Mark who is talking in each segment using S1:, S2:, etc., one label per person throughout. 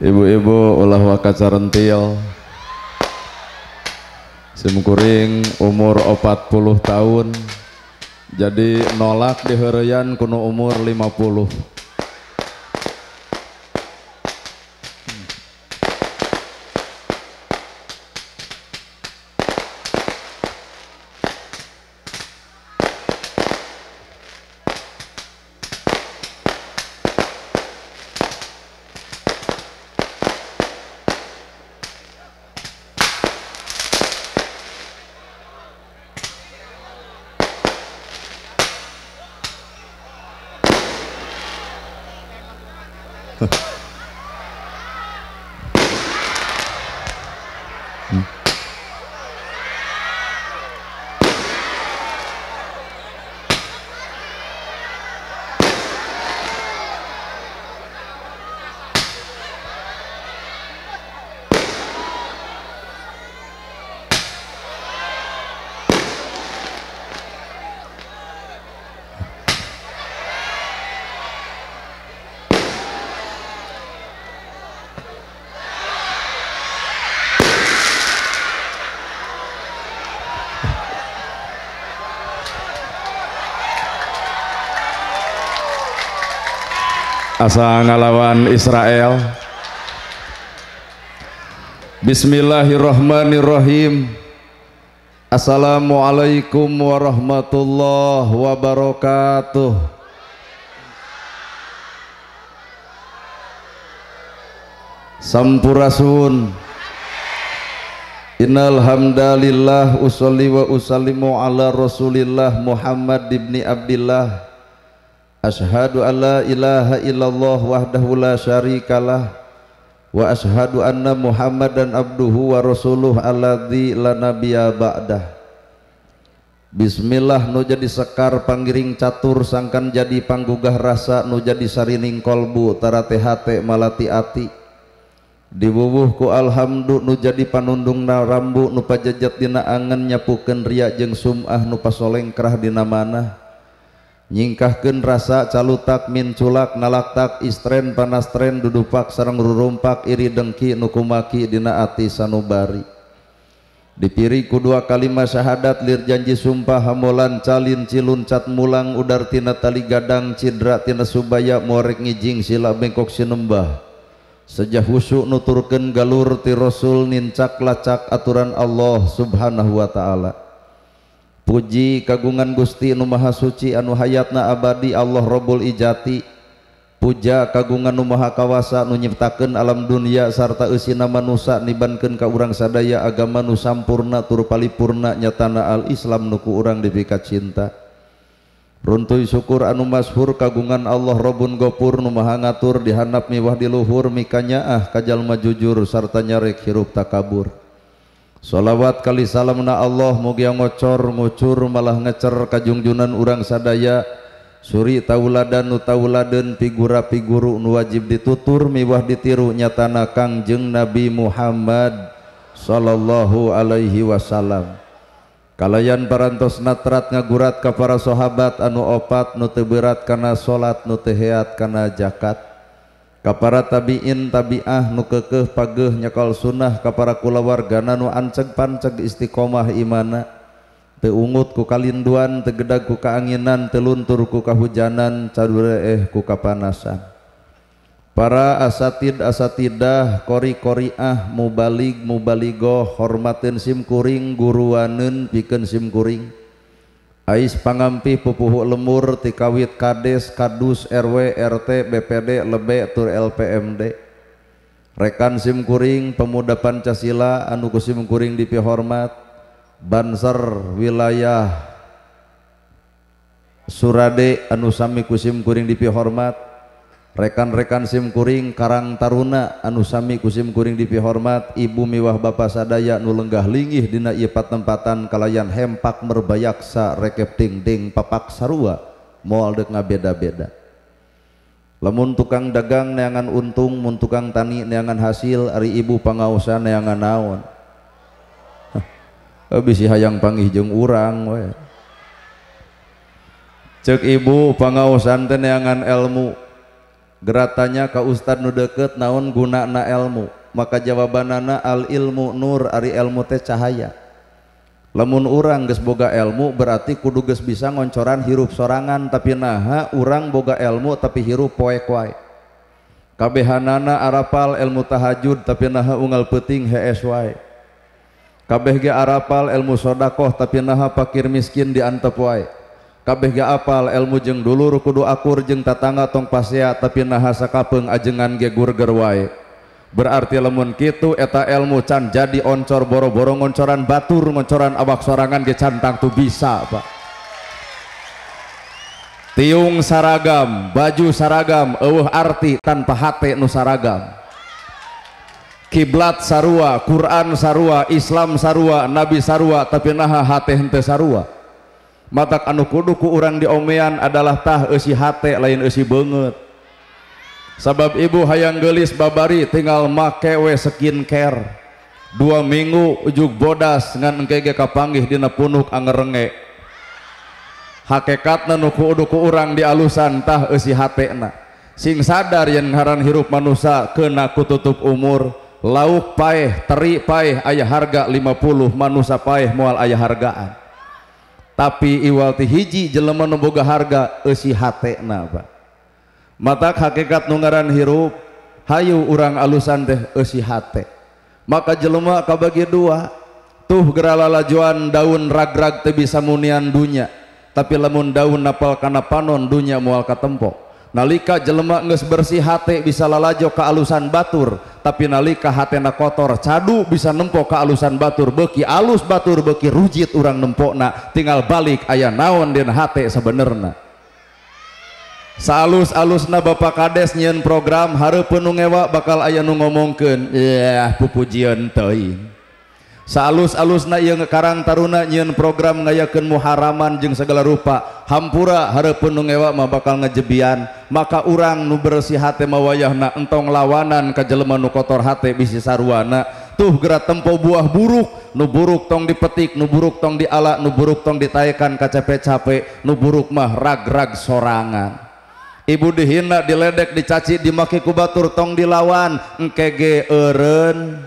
S1: ibu-ibu ulah wakat sarentil simkuring umur 40 tahun jadi nolak diherian kuno umur 50 asa ngalawan Israel Bismillahirrahmanirrahim Assalamualaikum warahmatullahi wabarakatuh Sampurasun Innal hamdalillah usolli wa usallimu ala Rasulillah Muhammad ibni Abdillah Ashadu Allah ilaha illallah wadahlah syaririkalah waashadu anna Muhammad dan Abdul war rasulullah allahi la nabiaba'dah Bismillah nu jadi sekarpanggiring catur sangkan jadi panggugah rasa nu jadi sarariing qolbu taraatehati malati-ati dibuwuhku alhamdul nu jadi panunung na rambuk nu pa jajat dina angan nyapuken riak jeung sumah nu pas solengrah dina mana, nyingkahken rasa callutak minculak nalaktak istren panasren dudupak sarang rurumppak iri dengki nukumakidina ati sanubari dipiri ku dua kalima syahadat lir janji Sumpah haolan callincilun cat Mulang Udartina taligadadang Cidra Ti Subyak maurek ngijing sila bengkok sinmbah sejajah husuk nuturken galur Tirosulnincak laca aturan Allah Subhanahu Wa ta'ala ji kagungan Gusti Numa Suci anu hayaatna Abadi Allah robul jati puja kagungan Nuaha kawasa nunyiftaken alam Dunia sarta usi nama Nusa Nibanke Ka urangsaa agama Nusampurna turpaipurna nyatah Al-islam nuku urang di pika Cinta runtu syukur anumazhur kagungan Allah robun Gopur Numatur dihanap miwah di Luhur mikanya ah Kajal majujur sarta nyarek hirupta kabur salalawat kalisam na Allah mugy ngocor ngucur malah ngecer kajungjunan urang sadaya Suri taula dan Nutaulan figurapigurunu wajib ditutur miwah ditiru nya tan Kangjeng Nabi Muhammad Shallallahu Alaihi Wasallamkalayan paras natrat ngagurat kepada sahabat anu opat nuteberat karena salat nutiheat karena jakat Kapara tabiin tabiah nuke keh pagegh nyakol sunnah ka para kula warganan nuan cegpan ceg istiqomah imana teungut ku kalinduan tegeda ku kaangginan, telun turku kahujanan, caddureeh ku kapanasa. Para asatiid asatidah kori korah, mubalik mubalikoh, hormatin simkuring guruwanen piken simkuring. panampih pupuhuk lemur Tikawi kades kadus RWRT BPD lebih tur LPMD rekan SIMkuring Pemudapancasila anu kusim mengkuring dipihormat Banser wilayah Surade anusami kusim kuring dipihormat rekan-rekan simkuring Karang taruna anusami kusim kuring dipihormat ibu miwah ba sadak nu lenggah lingih dina ipatempatan kalayan hempak merbayaksa reep Ttingding papak sarwa mu beda-beda lemun tukang dagang niangan untungun tukang tani niangan hasil Ari ibu pengaanangan naon habi hayang pangi urang cek ibu pengasanangan elmu geratanya kau Ustadd nudeket naon guna na elmu maka jawabanana al-ilmu Nur Ari elmu teh cahaya lemun urang ge boga elmu berarti kudu ge bisa ngoncoran hirup sorangan tapi naha urang boga elmu tapi hirup poe kwaai kabhan nana ararapal elmu tahajud tapi naha ungal peting H sy kabeh Arabrapal elmu shodaqoh tapi naha pakir miskin didianp waai kabeh ga apal ilmu jeng dulu kudu akur jeng tatangga tong pasia, tapi nahasa kapeng ajengan ge gurger berarti lemun kitu eta ilmu can jadi oncor boro-boro ngoncoran batur ngoncoran awak sorangan ge cantang tu bisa pak tiung saragam baju saragam eueuh arti tanpa hate nu saragam kiblat sarua Quran sarua Islam sarua Nabi sarua tapi naha hate hente sarua mata anu ku orang diomean adalah tah esi hate lain esi banget sabab ibu hayang gelis babari tinggal make we care dua minggu ujuk bodas ngan engkege kapanggih dina punuk angerenge hakekatna nu ku orang dialusan tah esi hate na sing sadar yang ngaran hirup manusia kena kututup umur lauk paeh teri paeh ayah harga 50 manusia paeh mual ayah hargaan tapi iwalti hiji jelema nu boga harga eusi hatena Pak mata hakikat nungaran hirup hayu urang alusan teh eusi hate maka jelema kabagi dua tuh geralalajuan daun ragrag rag bisa munian dunya tapi lamun daun napal kana panon dunya moal katempo nalika jelemak nges bersih hat bisa la la jo ke alusan batur tapi nalika hatena kotor cahu bisa nempo ke alusan batur beki alus batur beki rujit urang nempok na tinggal balik ayah naon dan hat se sebenarnya na Salus alus na ba kadesnyen program Har penuh ewa bakal aya nu ngomoken pupujian tenya alus-allus na yangkarang taruna nyun program ngayaken muharaman jeung segala rupa hampura harap penuh ewa mau bakal ngajebian maka urang nu bers si Hma wayah na entong lawanan kejeleman Nu kotor H bisiarwana tuh gera tempo buah buruk nuburuk tong dipetik nuburuk tong di alat nuburuk tong ditayikan kacacape nuburuk mah rag-grag sorangan Ibu dihina diledek dicaci dimakiku Batur tong di lawan kgGren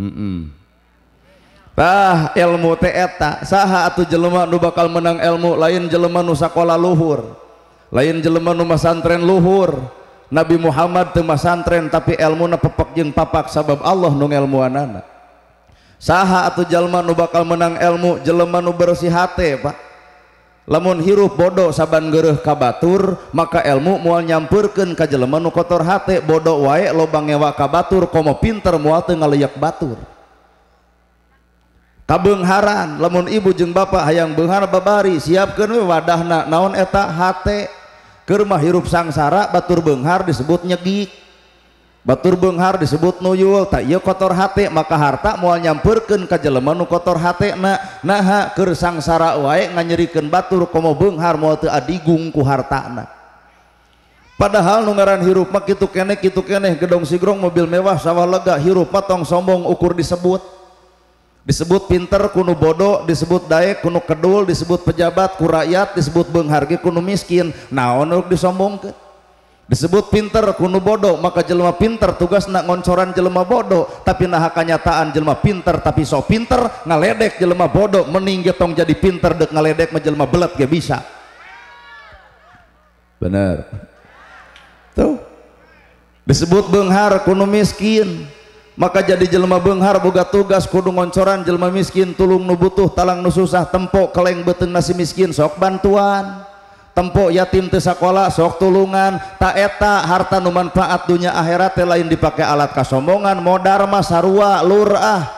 S1: mm -mm. ilmu teeta saha atau jelema nu bakal menang ilmu lain jelema nu sakola luhur lain jelema nu masantren luhur Nabi Muhammad teu masantren tapi ilmu na pepak jeng papak sabab Allah nu anana saha atau jelema nu bakal menang ilmu jelema nu bersih hati Pak tinggal lemun hiruh bodoh saban gerruh ka batur maka elmu mual nyamurken kaj lemen kotor hat bodoh waek lobang ewa ka batur komo pinter mu ngaliak batur karan lemun ibu jeung Bapak hayang Benghar Babari siap genuh wadahna naon eta hat kemah hirup sangsara Baturbenghar disebut nyegikir punya Batur Benghar disebut nuyul tak kotor Ha maka harta muaal nyamperkan kamanu kotor hat na sangara wa nganyerikan Batur Komoharku harta padahal ngaraaran hirup gitukennek itukeneh gedong sigrong mobil mewah sawah lega hirup patong sombong ukur disebut disebut pinter kuno bodoh disebut Dayek kuno Keul disebut pejabat ku rakyat disebut Benghar kuno miskin na onuk disombong ke disebut pinter kuno bodoh maka jelma pinter tugas nak ngoncoran jelma bodoh tapi nah kenyataan jelma pinter tapi so pinter ngaledek jelma bodoh meninggi tong jadi pinter dek ngaledek menjelma belet gak bisa bener tuh disebut benghar kuno miskin maka jadi jelma benghar boga tugas kudu ngoncoran jelma miskin tulung nu butuh talang nu susah tempok keleng beteng nasi miskin sok bantuan yatimtes sekolah sok tulungan ta eta harta numanfaat dunya ahirate lain dipakai alat kasombongan mod masaua Lurah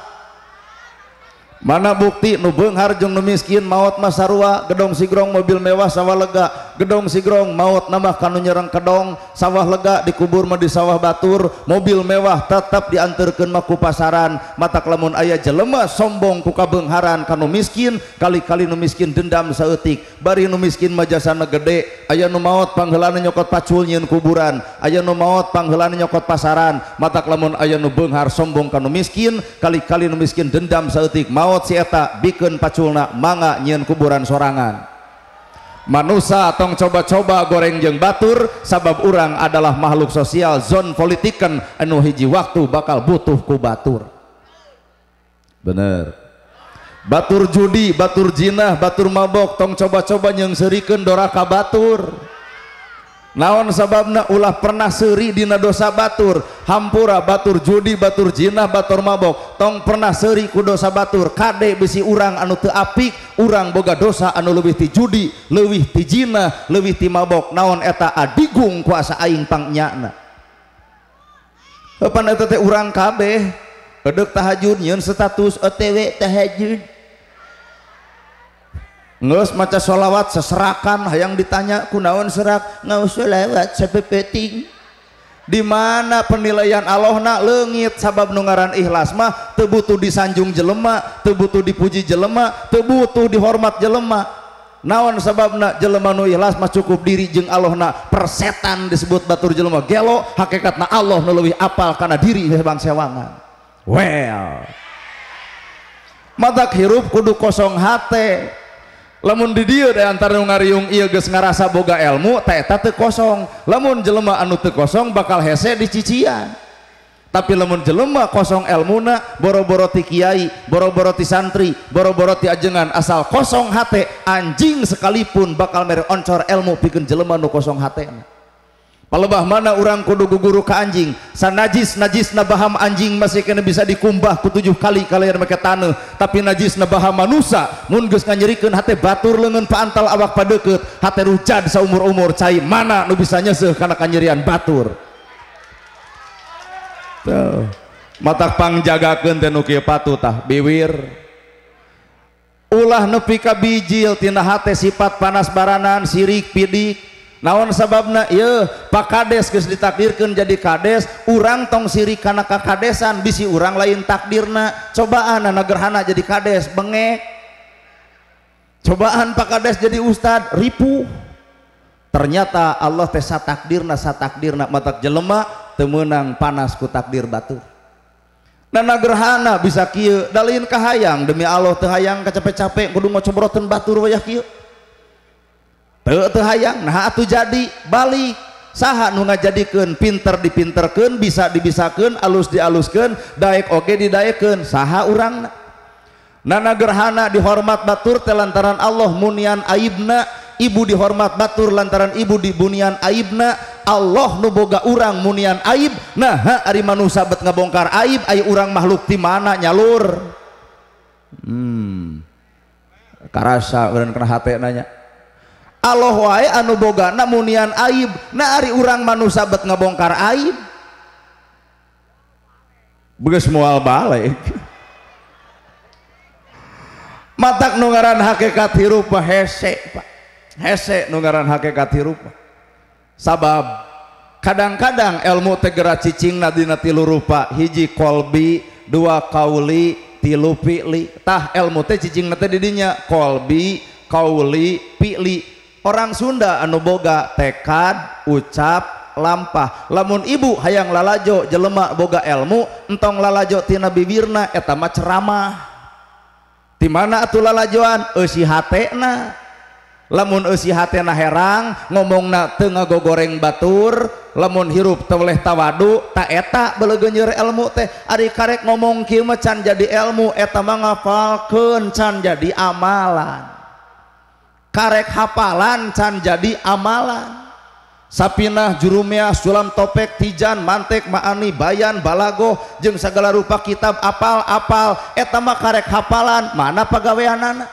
S1: mana bukti nubengar jeung numiskin maut masaua gedong sigrong mobil mewah sawwa lega gedong sigrong maut nambah kanu nyerang gedong sawah lega di kubur medi sawah Batur mobil mewah tetap dianterken maku pasaran mata lemun ayah jelemah sombong kukabengaran kan miskin kali-kali numiskin dendam sauetik Bari numiskin majasana gede aya nu maut panggelan nyokot pacul nyin kuburan aya nu maut panggelan nyokot pasaran mata lemun ayaah nubenghar sombong kan miskin kali-kali numiskin dendam sauetik maut seta biken pacculna manga nyiin kuburan sorangan. manusia tong coba-coba goreng jeng batur sabab urang adalah makhluk sosial zon politiken, anu hiji waktu bakal butuh ku batur bener batur judi batur jinah batur mabok tong coba-coba yang serikan doraka batur naon sebabna ulah pernah seridina dosa Batur Hampura Batur judi Batur Jnah Batur mabok tong pernah seri ku doa Batur kade besi urang anu teapik urang boga dosa anu lebih ti judi lebihwih tijiina lebihwi timabok naon eta a digung kuasa aingpangnyana kepada urang kabehkedtahjunun status OTw teh ngus maca solawat seserakan yang ditanya kunaon serak ngus solawat sepepeting di mana penilaian nak lengit sabab nungaran ikhlas mah tebutu disanjung jelema tebutu dipuji jelema tebutu dihormat jelema naon nak jelema nu ikhlas mah cukup diri jeng Allah nak persetan disebut batur jelema gelo hakikat nak Allah nu lebih apal karena diri bang sewangan well matak hirup kudu kosong hati lamun di dia dan antara ngariung iya geus ngerasa boga ilmu taeta teu kosong lamun jelema anu te kosong bakal hese dicician tapi lamun jelema kosong elmuna boro-boro ti kiai boro-boro ti santri boro-boro ti ajengan asal kosong hate anjing sekalipun bakal mere oncor ilmu bikin jelema nu kosong h mana udugu-guru ke anjing sana najis najis nabaham anjing masih bisa dikumbah ujuh kali kal make tan tapi najis naba nusa nungus nga nyeri hati batur lengan paantal awak padhati rucad sah umur-rumur cair mana nunya serian batur matapang jagatah utina sifat panas baranan sirik pidi naon sababna ye Pak Kades guys ditakdirkan jadi Kades urang tong siri karena kakadesan bisi urang lain takdirna cobaan anak gerhana jadi Kades bengek cobaan Pak Kades jadi Ustad ripu ternyata Allah teh satakdirna takdirna matak jelema temenang panas ku takdir batu Nana gerhana bisa kieu dalin kahayang demi Allah teh hayang kacape-cape kudu ngocobroten batur wayah kieu hayang Nahuh jadi Bali saat nu nga jadikan pinter dipinter ke bisa dibisaken alus dialuskan da Oke didaiken saha u nana gerhana dihormat Batur ke lantaran Allahmunian abna ibu dihormat Batur lantaran ibu di Buian aibna Allah nuboga u Muian aib nahha hariman Nusabet ngabongkar aib A orangrang makhluk di mana nyalur karsa orang HP nanya Allah wae anu boga na munian aib na ari urang manusia bet ngebongkar aib beges mual balik matak nungaran hakikat hirupa hese pak hese nungaran hakikat hirupa sabab kadang-kadang ilmu tegera cicing nadina tilu rupa hiji kolbi dua kauli tilu pili tah ilmu te cicing nate didinya kolbi kauli pili punya Sunda anu boga tekad ucap lampa lamun ibu hayang lala jo jelemak boga elmu entong lala jotina biwirna eta mac raah di mana at la lajuanna lamunna herang ngomong na tego goreng batur lemun hirup teleh tawadu tak etak belegeyure elmu teh adik karek ngomong ki mecan jadi elmu eta manggaalkencan jadi amalan punya arehafalan can jadi amalan sapinah jurumiah Sulam topek Tijan mantek maani bayan balaago jeung segala rupa kitab apal- aal etama karek kapalan mana pegawehan anak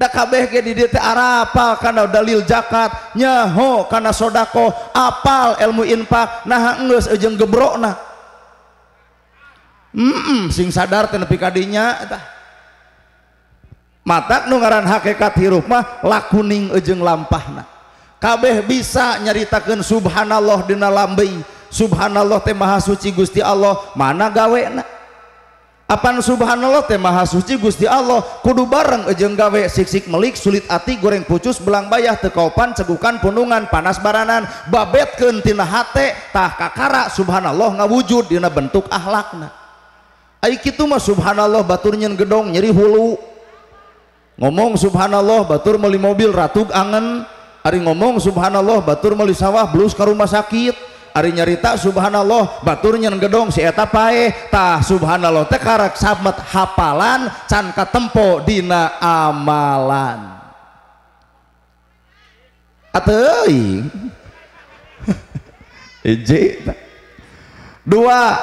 S1: ndakabeh di apa karena dalil zakat nyaho karena shodaoh apal ilmu impact nahbrok sing sadar Kenikanyadah mata nungaran hakikat hirup mah lakuning ejeng lampahna kabeh bisa nyeritakan subhanallah dina lambei subhanallah teh maha suci gusti Allah mana gawe na apan subhanallah teh maha suci gusti Allah kudu bareng ejeng gawe siksik melik sulit ati goreng pucus belang bayah tekaupan cegukan punungan panas baranan babet kentina hate tah kakara subhanallah ngawujud dina bentuk ahlakna aik itu mah subhanallah baturnya gedong nyeri hulu ngomong subhanallah batur meli mobil ratuk angen Ari ngomong subhanallah batur meli sawah blus ke rumah sakit Ari nyarita subhanallah batur nyen gedong si eta pae tah subhanallah tekarak karak sabmet hafalan can katempo dina amalan atei Eje dua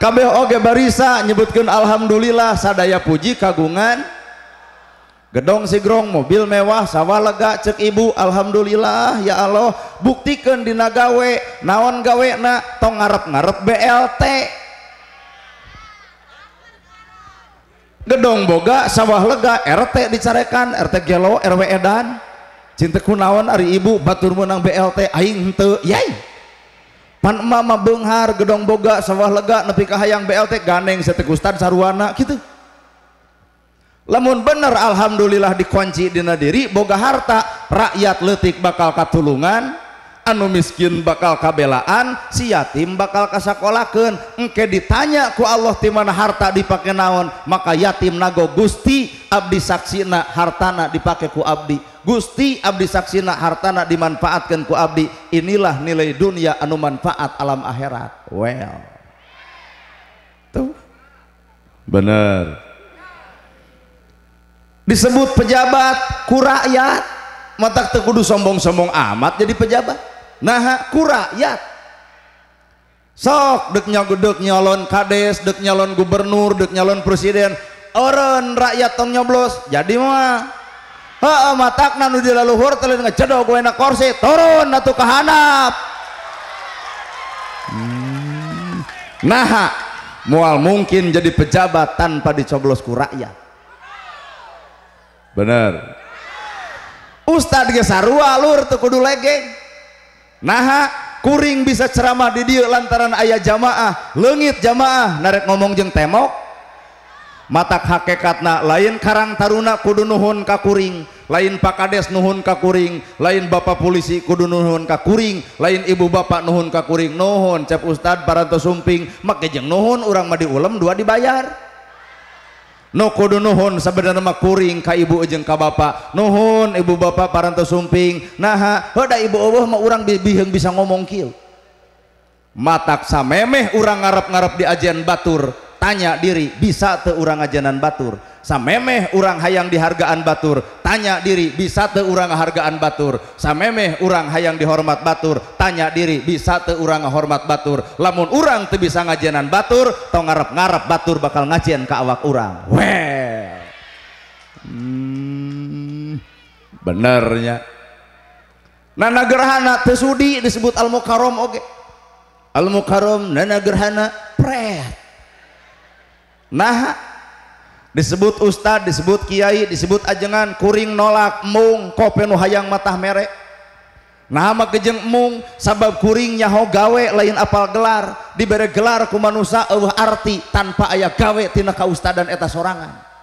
S1: kabeh oge barisa nyebutkan alhamdulillah sadaya puji kagungan gedong sigrong mobil mewah sawah lega cek ibu Alhamdulillah ya Allah buktikan di nagawe naon gawe na tong ngarep-ngarep BLT gedong boga sawah lega RT dicarekan RT gelo RW edan cinta kunaon ari ibu batur menang BLT aing henteu yai pan emak mah beunghar gedong boga sawah lega nepi kahayang BLT ganeng setek ustad sarwana gitu namun bener Alhamdulillah di Kuci dinadiri Boga harta rakyatletik bakal katulungan anu miskin bakal kabelaan si yatim bakal ke sekolahken eke ditanyaku Allah dimana harta dipake naon maka yatim nago Gusti Abdisaksina hartana dipakaiku Abdi Gusti Abdi saksina hartana dimanfaatkanku Abdi inilah nilai dunia anu manfaat alam akhirat well tuh bener disebut pejabat kurakyat mata tekudu sombong-sombong amat jadi pejabat nah kurakyat sok dek nyogedek nyalon kades dek nyalon gubernur dek nyalon presiden orang rakyat tong nyoblos jadi mah Heeh matak nanu di laluhur telin ngecedok gue enak korsi turun natu kehanap hmm. nah mual mungkin jadi pejabat tanpa dicoblos ku rakyat bener Ustadz ge sarua lur teu kudu legeng naha kuring bisa ceramah di dieu lantaran ayah jamaah leungit jamaah narek ngomong jeng temok matak hakikatna lain karang taruna kudu nuhun ka kuring lain Pak Kades nuhun ka kuring lain Bapak polisi kudu nuhun ka kuring lain ibu bapak nuhun ka kuring nuhun cep ustad parantos sumping make jeung nuhun urang mah diulem dua dibayar tinggal No kodo noho saamaing kay ibu ujeng ka bapak nohun ibu bapak paranto sumping naha koda ibuoh maurang bi biheng bisa ngomong kil mataak sa meeh urang ngarap ngarap di ajan Batur tanya diri bisa terang ajanan Batur. samemeh urang hayang dihargaan batur tanya diri bisa te orang hargaan batur samemeh orang hayang dihormat batur tanya diri bisa te orang hormat batur lamun urang te bisa ngajianan batur tau ngarep ngarep batur bakal ngajian ke awak orang. weh hmm, benernya nana gerhana tesudi disebut al mukarom oke okay. al mukarom nana gerhana pret nah disebut Uustaz disebut Kyai disebut ajengan kuring nolak mung kopen nu hayang mata merek Nah gejeng mung sabab kuringnya ho gawek lain apal gelar di bere gelar kumansa Allah arti tanpa ayaah kawek tinaka Uusta dan eta sorangan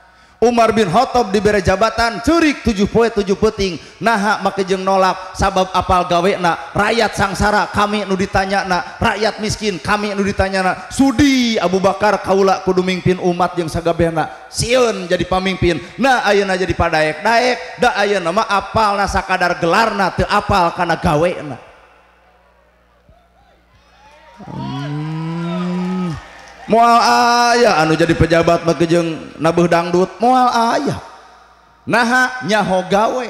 S1: Umar binin Khattab di bere jabatancuririk 7h poie 7 puting nahha makejeng nolak sabab apal gawek na rakyat sangsara kami nu ditanya na rakyat miskin kami nu ditanya na Sudi Abu Bakar Kaula kudumimpin umat yangsgana siun jadi pamimpin nah Ayun jadi padaek naeknda aya nama apal nasa kadar gelarna te aal karena gawe aya anu jadi pejabat magjeng nabi dangdut mual ayaah nahnyaho gawe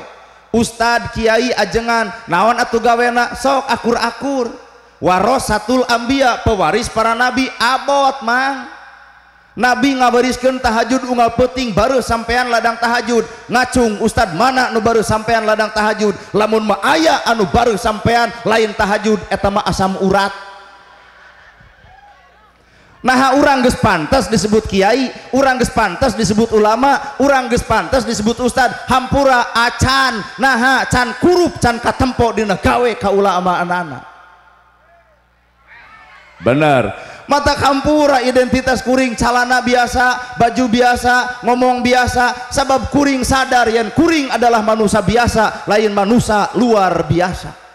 S1: Ustad Kyai ajengan nawan atuh gawe na sok akur- akur waroh Satul Ambambiya pewaris para nabi abot mah nabi ngabaris ke tahajud Umal peting baru sampeyan ladang tahajud ngacung Ustad mana nu baru sampeyan ladang tahajud lamun ma aya anu baru sampeyan lain tahajud etama asam urat Nah orang ges pantas disebut kiai, orang ges pantas disebut ulama, orang ges pantas disebut ustad, hampura acan, nah can kurup can katempo di negawe ka ulama anak-anak. Benar. Mata kampura identitas kuring calana biasa, baju biasa, ngomong biasa, sebab kuring sadar yang kuring adalah manusia biasa, lain manusia luar biasa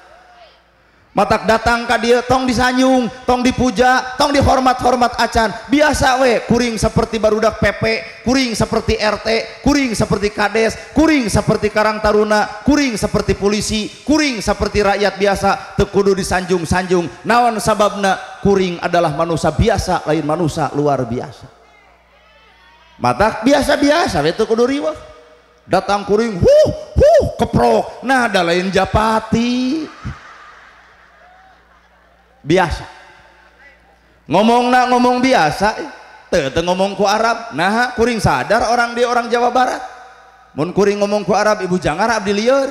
S1: matak datang ke dia tong disanyung tong dipuja tong dihormat-hormat acan biasa we kuring seperti barudak PP kuring seperti RT kuring seperti kades kuring seperti karang taruna kuring seperti polisi kuring seperti rakyat biasa tekudu disanjung-sanjung naon sababna kuring adalah manusia biasa lain manusia luar biasa matak biasa-biasa we tekudu riwa datang kuring huh huh keprok nah ada lain japati biasa ngomong nak ngomong biasa eh, tete ngomong ku Arab nah kuring sadar orang di orang Jawa Barat mun kuring ngomong ku Arab ibu jangan Arab diliur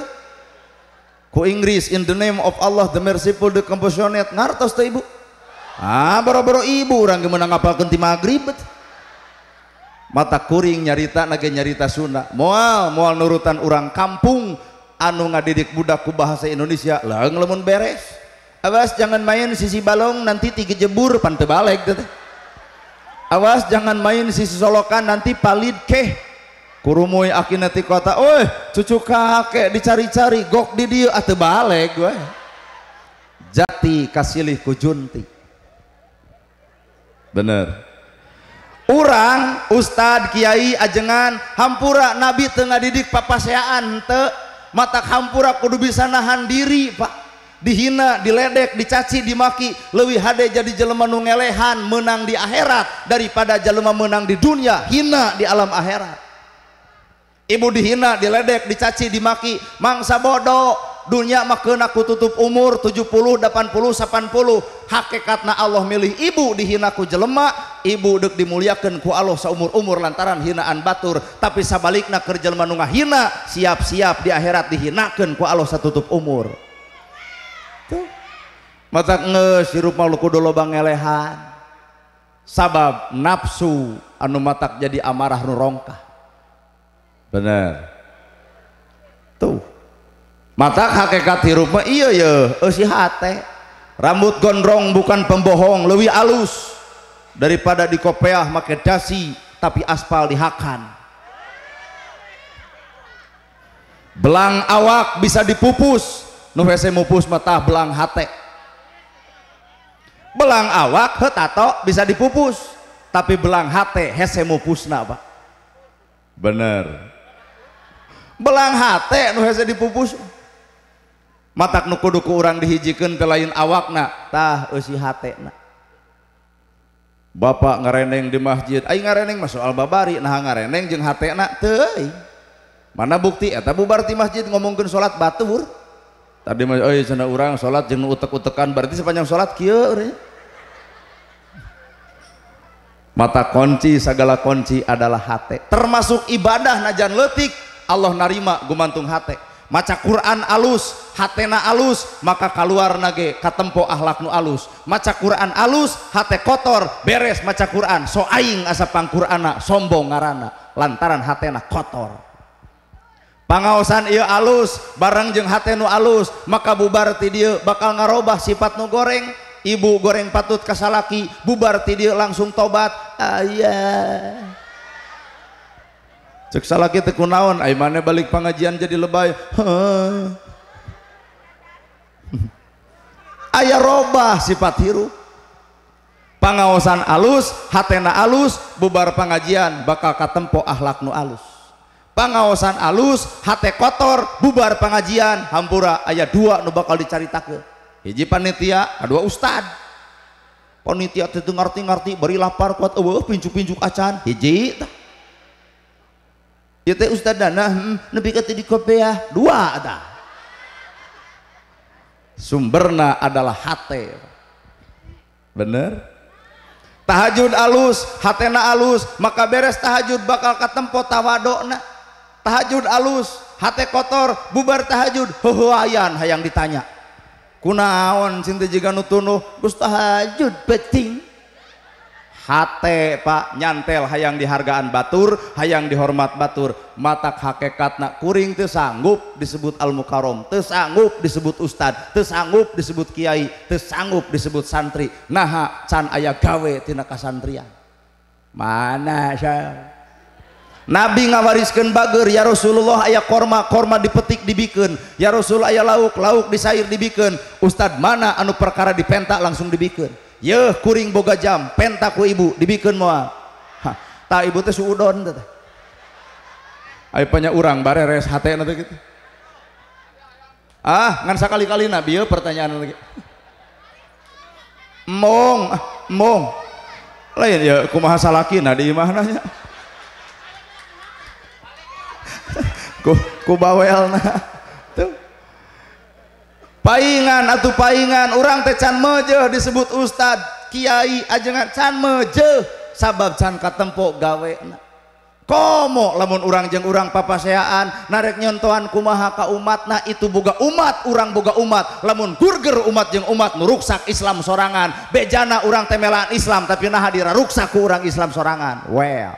S1: ku Inggris in the name of Allah the merciful the compassionate ngartos tuh ibu ah boro-boro ibu orang gimana ngapal kenti maghrib mata kuring nyarita nage nyarita Sunda mual mual nurutan orang kampung anu ngadidik budak ku bahasa Indonesia lah lemun beres Awas jangan main sisi balong nanti tiga jebur pantai balik Awas jangan main sisi solokan nanti palid keh. Kurumui akinati kota, Oh cucu kakek dicari-cari gok di dia atau balik gue. Jati kasilih kujunti. Bener. Orang Ustad Kiai ajengan hampura Nabi tengah didik papa papaseaan te mata hampura kudu bisa nahan diri pak dihina diledek dicaci dimaki lebih hade jadi jelema nungelehan menang di akhirat daripada jelema menang di dunia hina di alam akhirat ibu dihina diledek dicaci dimaki mangsa bodoh dunia makan aku tutup umur 70 80 80 hakikatna Allah milih ibu dihina ku jelema ibu dek dimuliakan ku Allah seumur umur lantaran hinaan batur tapi sabalikna kerja nungah hina siap-siap di akhirat dihinakan ku Allah satutup umur tuh mata nge sirup maluku dulu bang elehan sabab nafsu anu matak jadi amarah nu rongkah bener tuh mata hakikat hirup mah iya ya si hate rambut gondrong bukan pembohong lebih alus daripada di kopeah make dasi tapi aspal dihakan belang awak bisa dipupus punyapuslang belang awaktato bisa dipupus tapi belang H mupus benerlang di mata nuku-duk orangrang dihijikan ke lain awak Bapak ngerreg di masjid ngang masuk albabar mana bukti tabbarti masjid ngong mungkin salat batuwur tadi mah euy cenah urang salat jeung utek-utekan berarti sepanjang salat kieu urang mata kunci segala kunci adalah hati termasuk ibadah najan letik Allah narima gumantung hati maca Quran alus hatena alus maka keluar nage katempo ahlak nu alus maca Quran alus hate kotor beres maca Quran so aing asa Quran sombong ngarana lantaran hatena kotor pangaosan iya alus bareng jeng hatenu alus maka bubar ti dia bakal ngarobah sifat nu goreng ibu goreng patut kasalaki bubar ti dia langsung tobat ayah cek salaki teku naon aimane balik pengajian jadi lebay ayah robah sifat hiru, pangaosan alus hatena alus bubar pengajian bakal katempo ahlak nu alus pengawasan alus hati kotor bubar pengajian hampura ayat dua nu bakal dicaritakan hiji panitia kedua ustad panitia itu ngerti-ngerti beri lapar kuat oh pincuk-pincuk acan hiji itu teh dana, hmm, nabi kata di ya, dua ada sumberna adalah hati. bener tahajud alus hatena alus maka beres tahajud bakal ketempo tawadokna tahajud alus hati kotor bubar tahajud hohoayan hayang ditanya kunaon sinta jika nutunuh gus tahajud beting hati pak nyantel hayang dihargaan batur hayang dihormat batur matak hakikat nak kuring tersanggup, disebut al mukarom tersanggup disebut ustad tersanggup disebut kiai tersanggup disebut santri naha can ayah gawe tina kasantrian mana saya nabi ngawariskan bager ya Rasulullah aya korma korma dipetik dibiken Ya Rasullah ayah lauk lauk bisaair dibiken Ustad mana anu perkara dipentak langsung dibiken ye kuring boga jam penta ku ibu dibiken muabu penya urang bare ah ngasa kali-kali nabi pertanyaan lagingng ah, ma nadimaknanya punya kubawel Paingan atau Paingan orang tehcanmejo disebut Ustadz Kyai ajengan Chan meje sabab canka tem gawe kom lamun orang jeng orang papaseaan narik nyentuankumahhaka umat Nah itu buka umat orang buka umat lamun burger umat jeng umat meruksak Islam serrangan bejana orang temelaan Islam tapi nah hadira ruksaku kurang Islam serrangan well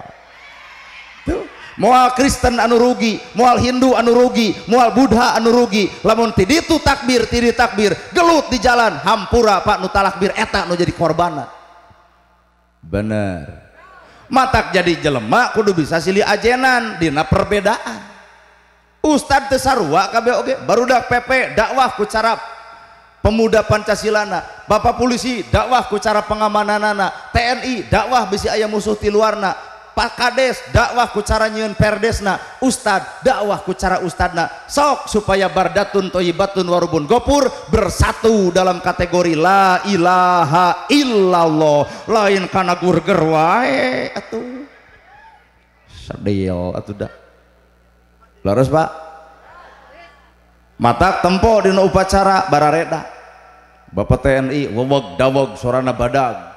S1: tuh mual Kristen anu rugi mual Hindu anu rugi mual Buddha anu rugi lamun itu takbir tidi takbir gelut di jalan hampura pak nu talakbir etak nu jadi korbana bener matak jadi jelema kudu bisa sili ajenan Di dina perbedaan Ustad Tesarua KBOG barudak PP dakwah ku cara pemuda Pancasilana Bapak polisi dakwah ku cara pengamanan anak TNI dakwah bisi ayam musuh tiluarna Pak Kades dakwah ku cara nyieun perdesna Ustad dakwah ku cara ustadna sok supaya bardatun toyibatun warubun gopur bersatu dalam kategori la ilaha illallah lain karena gurger wae atau sadil atau da laras pak mata tempo di upacara barareda Bapak TNI weweg Dawog sorana badag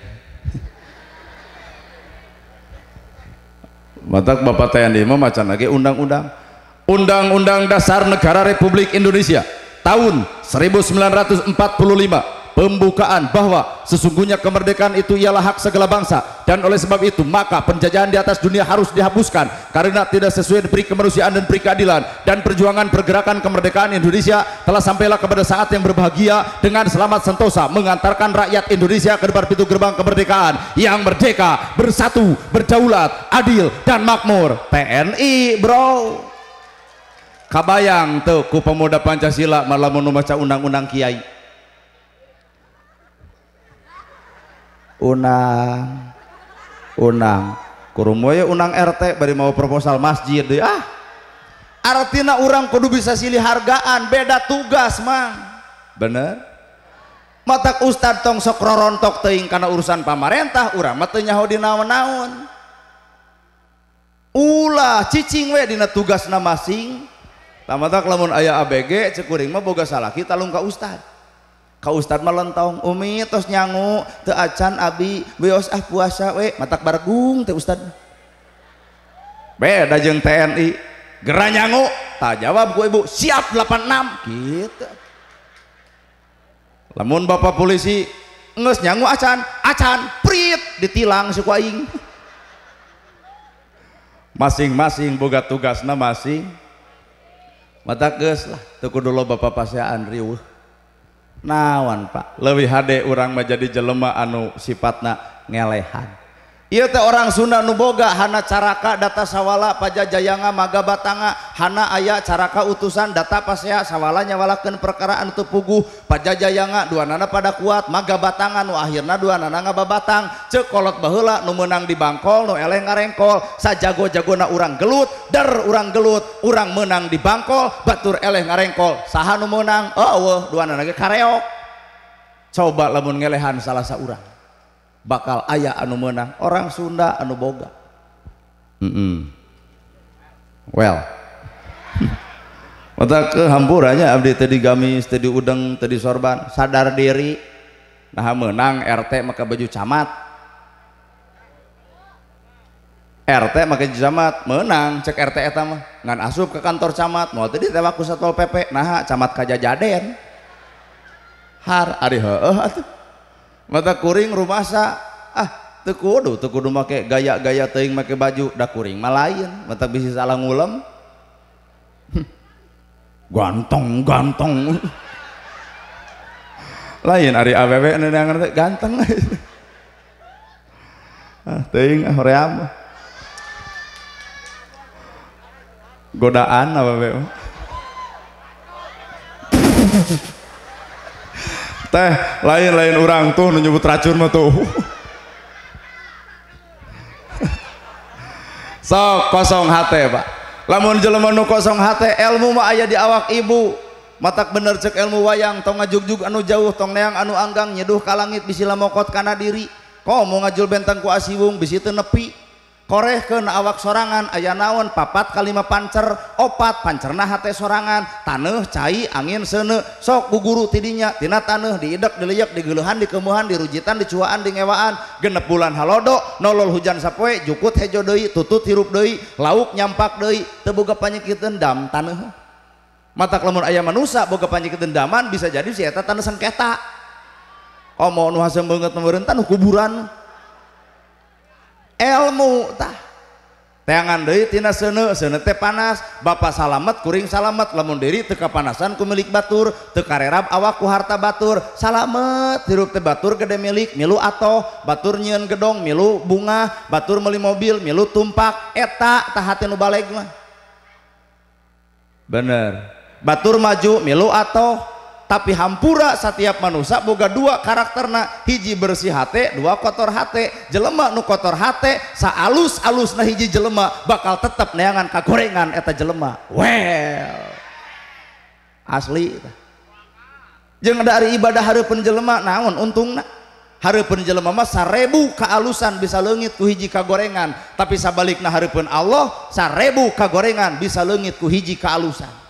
S1: mata bapak TNI mah lagi undang-undang undang-undang dasar negara Republik Indonesia tahun 1945 pembukaan bahwa sesungguhnya kemerdekaan itu ialah hak segala bangsa dan oleh sebab itu maka penjajahan di atas dunia harus dihapuskan karena tidak sesuai dengan kemanusiaan dan keadilan dan perjuangan pergerakan kemerdekaan Indonesia telah sampailah kepada saat yang berbahagia dengan selamat sentosa mengantarkan rakyat Indonesia ke depan pintu gerbang kemerdekaan yang merdeka, bersatu, berdaulat, adil dan makmur. PNI, bro. Kabayang tuh ku pemuda Pancasila malah menumaca undang-undang kiai. angunang kurung unang RT dari mauwa proposal masjid ah! artitina urang kudu bisa silih hargagaan beda tugasmah bener mata Ustadd tong sororon to karena urusan pamarentah urang matanyahudina naun Hai ula ccingwe dina tugas nama masingmata lamun ayaah ABG sekuring mau bo salah kita lu nggak Ustadd kau Ustad melontong Umi tos nyangu te acan Abi beos ah puasa we matak bargung teh Ustad beda jeng TNI gerah nyangu tak jawab ku ibu siap 86 gitu lamun bapak polisi nges nyangu acan acan prit ditilang suku aing masing-masing boga tugasna masing mata geus lah teu kudu loba papasiaan riweuh tubuh Nawanpa lewi hade urang menjadi jelma anu sipatna ngelehhaagi orang Sunnah nubogahana caraka data sawwala Paja Jayangamaga battanga Han ayaah caraka utusan data pas ya sawwalah Nyawalakan perekaraan tuhpuguh Paja Jayanga dua nana pada kuatmaga batanganhir duaana nga batang cekok bah nu menang di Bangkol no ele ngarengkol sajago jagona urang gelut der urang gelut urang menang dibangkol Batur ele ngarengkol saha menang Allahok coba langelehan salah satu urang bakal ayah anu menang orang Sunda anu boga
S2: mm -mm. well
S1: mata kehampurannya abdi tadi gamis tadi udeng tadi sorban sadar diri nah menang RT maka baju camat RT maka baju camat menang cek RT etama ngan asup ke kantor camat mau tadi tewaku satu PP nah camat kajajaden har ari heuh atuh mata kuring rumah sa ah teu kudu teu kudu make gaya-gaya teing make baju dah kuring malayan mata bisnis salah ngulem ganteng ganteng lain hari ari awewe anu ngerti ganteng ah teing ah ream godaan awewe teh lain-lain orang tuh menyebut racun mah tuh sok kosong hati pak lamun jelema nu kosong hati ilmu mah aya di awak ibu matak bener cek ilmu wayang tong ngajugjug anu jauh tong neang anu anggang nyeduh ka langit bisi lamokot kana diri mau ngajul bentang ku asiwung bisi teu nepi korehkeun awak sorangan ayah naon papat kalima pancer opat pancerna hate sorangan tanah cai angin sene sok guguru tidinya tina taneuh diidek dileyek digeluhan dikemuhan dirujitan dicuaan dingewaan genep bulan halodo nolol hujan sapoe jukut hejo doi tutut hirup doi lauk nyampak doi tebuka boga dendam tanah mata lamun ayah manusia boga panyakiteun dendaman bisa jadi si eta taneuh sengketa omo nu banget meureun taneuh kuburan tinggal ilmu sete panas Bapak salamet kuring salamet la mundiri teka panasan ku milik Batur tekarab awakku harta batur salamet tirukte Batur gede milik milu atau Batur nyiun gedong milu bunga Batur meli mobil milutumpak etak taha bener Batur maju milu atau tapi hampura setiap manusia boga dua karakterna hiji bersih hati dua kotor hati jelema nu kotor hati saalus alus nah hiji jelema bakal tetap neangan kagorengan eta jelema well asli jangan dari ibadah hari penjelema naon na hari penjelema mas sarebu kealusan bisa lengit ku hiji kagorengan tapi na hari pun Allah sarebu kagorengan bisa lengit ku hiji kealusan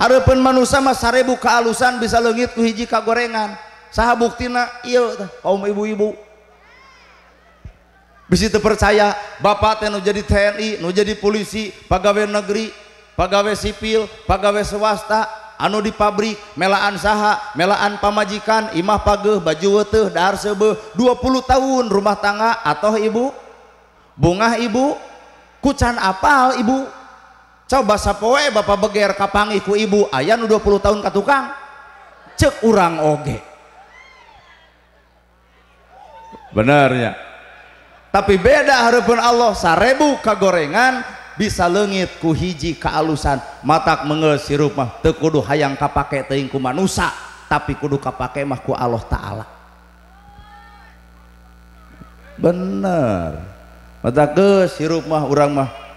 S1: Harapan manusia mah seribu kealusan bisa lengit ku hiji kagorengan. Saha buktina iya kaum ibu-ibu. Bisa terpercaya bapak teh nu jadi TNI, nu jadi polisi, pegawai negeri, pegawai sipil, pegawai swasta, anu di pabrik, melaan saha, melaan pamajikan, imah pageh, baju weteh, dahar dua 20 tahun rumah tangga atau ibu, bunga ibu, kucan apal ibu, tinggal bahasa Powe ba Bege kapang iku-ibu ayam 20 tahun ka tukang cerang bener ya tapi beda Harrepun Allah sarebu kagorengan bisalengit ku hiji ke alusan matak mengesirupmah tekudu hayang kapake teingkumansa tapi kudukapak mahku Allah ta'ala bener sirupmah urang mahku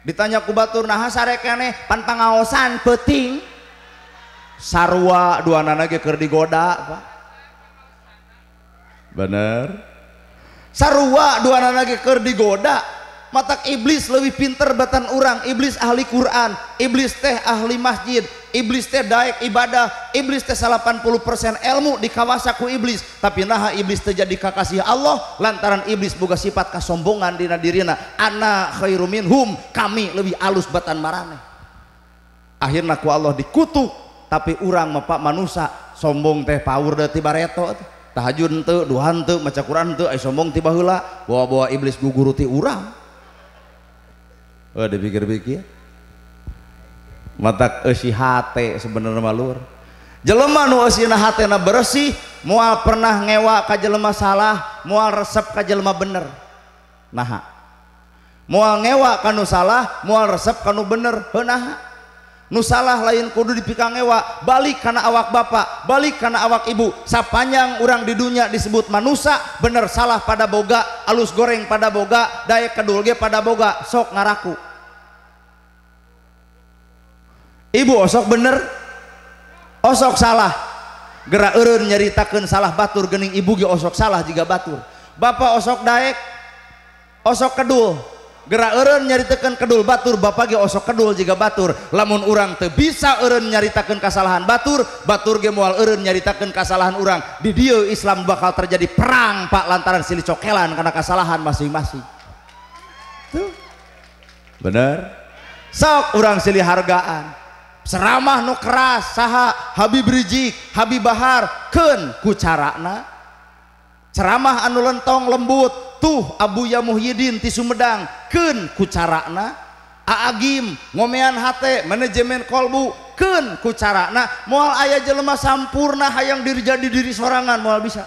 S1: ditanya kubatur nahhas panpangsan peting sarwa dua lagi digoda bener sarwa dua anak lagiker digoda matak iblis lebih pinter batan orang iblis ahli Quran iblis teh ahli masjid iblis teh daek ibadah iblis teh 80% ilmu di kawasaku iblis tapi naha iblis teh jadi kakasih Allah lantaran iblis buka sifat kasombongan dina dirina ana khairu minhum kami lebih alus batan marane akhirnya ku Allah dikutuk tapi orang mepak manusia sombong teh power dari tiba reto tahajud tuh duhan tuh maca Quran tuh ay sombong tiba hula bawa bawa iblis guguruti orang Eh, dipikir-kirursih eh, eh, pernah ngewa masalah mual resep ka jelma bener na ngewakan salah mual resepkan bener penaha nusalah lain kudu ewa balik karena awak bapak balik karena awak ibu sapanjang orang di dunia disebut manusia bener salah pada boga alus goreng pada boga daya kedulge pada boga sok ngaraku ibu osok oh bener osok oh salah gerak erun nyeritakan salah batur gening ibu ge osok oh salah jika batur bapak osok daek osok kedul gera Er nyaritakan kedul Batur ba osok Kedul jika batur lamun orangrang bisa Eren nyaritakan kesalahan Batur Batur geal Er nyaritakan kesalahan urang di Dio Islam bakal terjadi perang Pak lantaran siih cokellan karena kesalahan masing-masing bener sok orang siih hargagaan Seramah nukras sah Habibrijji Hai Bahar Ken kucara na? ceramah anu lentong lembut tuh Abuya Muhyiddin ti Sumedang ken kucarana Aagim ngomean hate manajemen kolbu ken kucarana mual ayah jelema sampurna hayang diri jadi diri sorangan mual bisa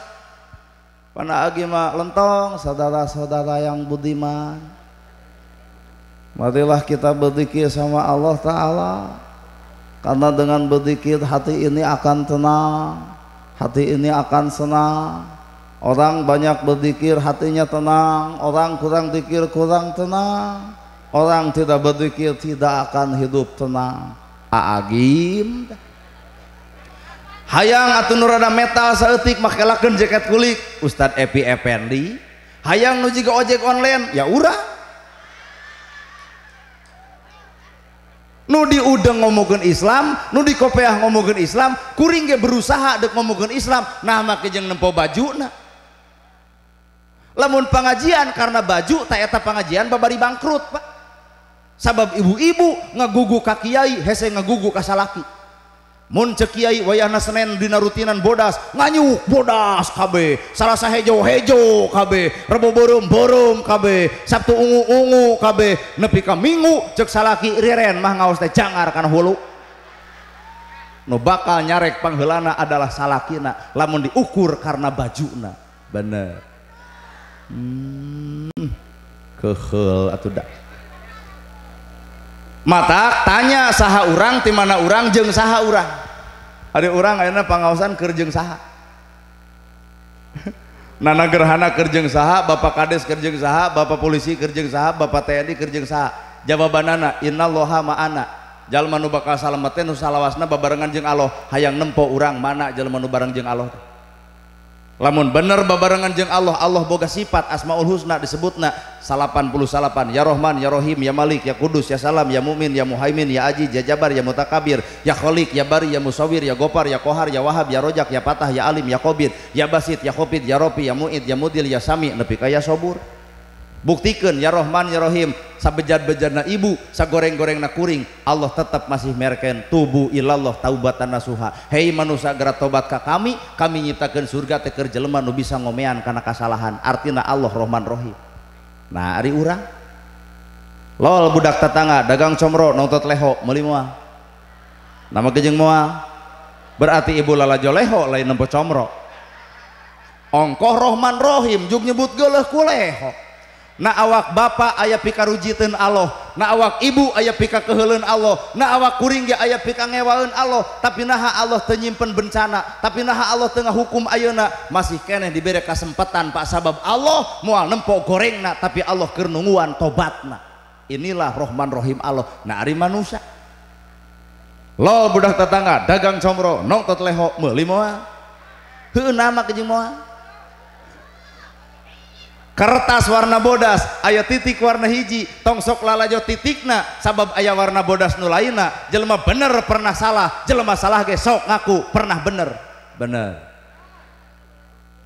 S1: Pana agima lentong saudara-saudara yang budiman Marilah kita berdikir sama Allah Ta'ala Karena dengan berdikir hati ini akan tenang Hati ini akan senang Orang banyak berzikir hatinya tenang, orang kurang zikir kurang tenang. Orang tidak berzikir tidak akan hidup tenang. Aagim. Hayang atau nurada metal seetik makelakan jaket kulik Ustadz Epi Effendi. Hayang nu jiga ojek online ya urang. Nu di udeng ngomongin Islam, nu di kopeah ngomongin Islam, kuring ge berusaha dek ngomongin Islam, nah make jeung nempo baju nah. punya lamun pengajian karena baju tayap pengajian Bapaki bangkrut Pak sabab ibu-ibungegugu kakiai hese ngagugu kasalaki moon cekiai wayah naen dinarutinan bodas nganyu bodas KB salahejo hejo Kbo bo K Sabtu gu-ungu KB nepi kaminggu ceka riren mah us kan no bakal nyarekpanghelana adalah salahkin lamun diukur karena baju nah bener Hmm. ke Hai mata tanya saha urang dimana urang jeng saha urang ada orangna pansankerjeng saha Hai nana gerhana Kerjeng sah ba Kadisjeng sah ba polisi Kerjeng sa ba TNikerjeng sah jawabbanna Innal loha maanajalmanu bakalme Nusalawwana babanganjeng Allah hayang nemmpa urang mana Jamanu barangjeng Allah lamun bener babarengan jeng Allah Allah boga sifat asmaul husna disebutna salapan puluh salapan ya rohman ya rohim ya malik ya kudus ya salam ya mumin ya muhaimin ya aji ya jabar ya mutakabir ya kholik ya bari ya musawir ya gopar ya kohar ya wahab ya rojak ya patah ya alim ya kobir ya basit ya kopid ya ropi ya muid ya mudil ya sami nepi kaya sobur buktikan ya Rohman, ya Rahim sabejad-bejadna ibu sagoreng-goreng na kuring Allah tetap masih merken tubuh ilallah taubatan nasuha hei manusia gerak tobat ka kami kami nyiptakan surga teker jelema nu bisa ngomean karena kesalahan artina Allah Rohman Rohim. nah ari urang lol budak tetangga dagang comro nontot leho melima nama kejeng mua, berarti ibu lala joleho lain nempo comro ongkoh Rohman Rohim, juk nyebut geleh kulehok tinggal na awak ba aya pika rujitin Allah na awak ibu ayaah pika kehelun Allah na awak kuringi ayat pika ngewaun Allah tapi naha Allah penyimpen bencana tapi naha Allah tengah hukum auna masih keneng di beda kesempatan Pak sabab Allah mua nempok goreng na tapi Allah kerunguan tobat na inilah Rohmanrohim Allah nari manusia loh tertanga dagang commbro nong tot nama kejemuuhan kertas warna bodas ayah titik warna hiji tongsok lalajo titikna sabab ayah warna bodas nulaina jelema bener pernah salah jelema salah ge sok ngaku pernah bener bener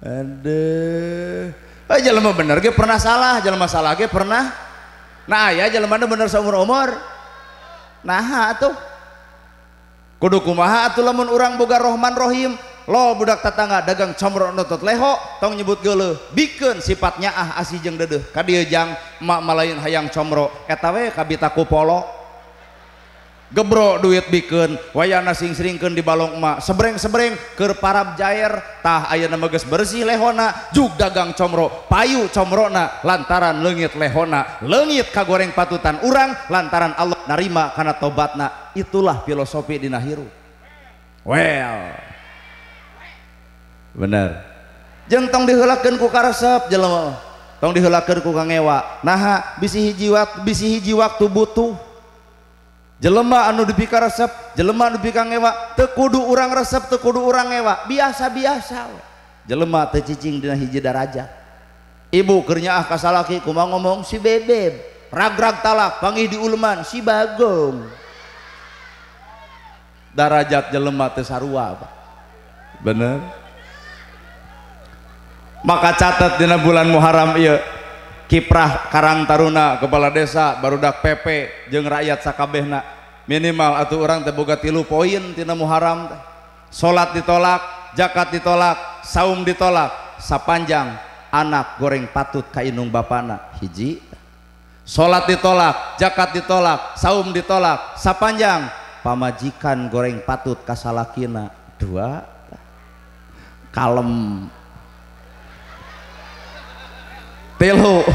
S1: aduh aja eh, jelema bener ge pernah salah jelema salah ge pernah nah ayah jelema bener seumur umur nah atuh kudu kumaha atuh lamun urang boga rohman rohim ui budak tatanga dagang commbrok nutott leho tong nyebut geluh bikin sifatnya ah as jeungng dedeh kajang hayang chombrowe kabitaku polo gebrok duit bikin waya na singingsring ke di balongma seberng-sebering ke parab Jairtah aya namaegages bersihlehhona juga dagang commbro payu commbrona lantaran lenggitlehhona leit ka goreng patutan urang lantaran alat narima karena tobatna itulah filosofidinahiru well ner jeng dihel kuka resep jelemah tong dikuwa na bisi hijwat bisi hiji waktu butuh jelemah anu dipikar resep jelemahgang ewa kekudu urang resep tekudu orangrang ewa biasa-biasa jelemah terciccing dengan hiji dat ibunya ah kasku mau ngomong si bebe pragra talak diman sibagung darajat jelemasarua apa bener maka catat Dina bulan Muharram Kiprah Kaangtaruna kepala desa barudak Ppe jeung rakyat Sakabehna minimal atau orang terbogatilu poin Tina Muharram salat ditolak jakat ditolak saum ditolak sapanjang anak goreng patut kainung Bana hiji salat ditolak jakat ditolak saum ditolak sa panjangjang pamjikan goreng patut kaslakina dua kalem telu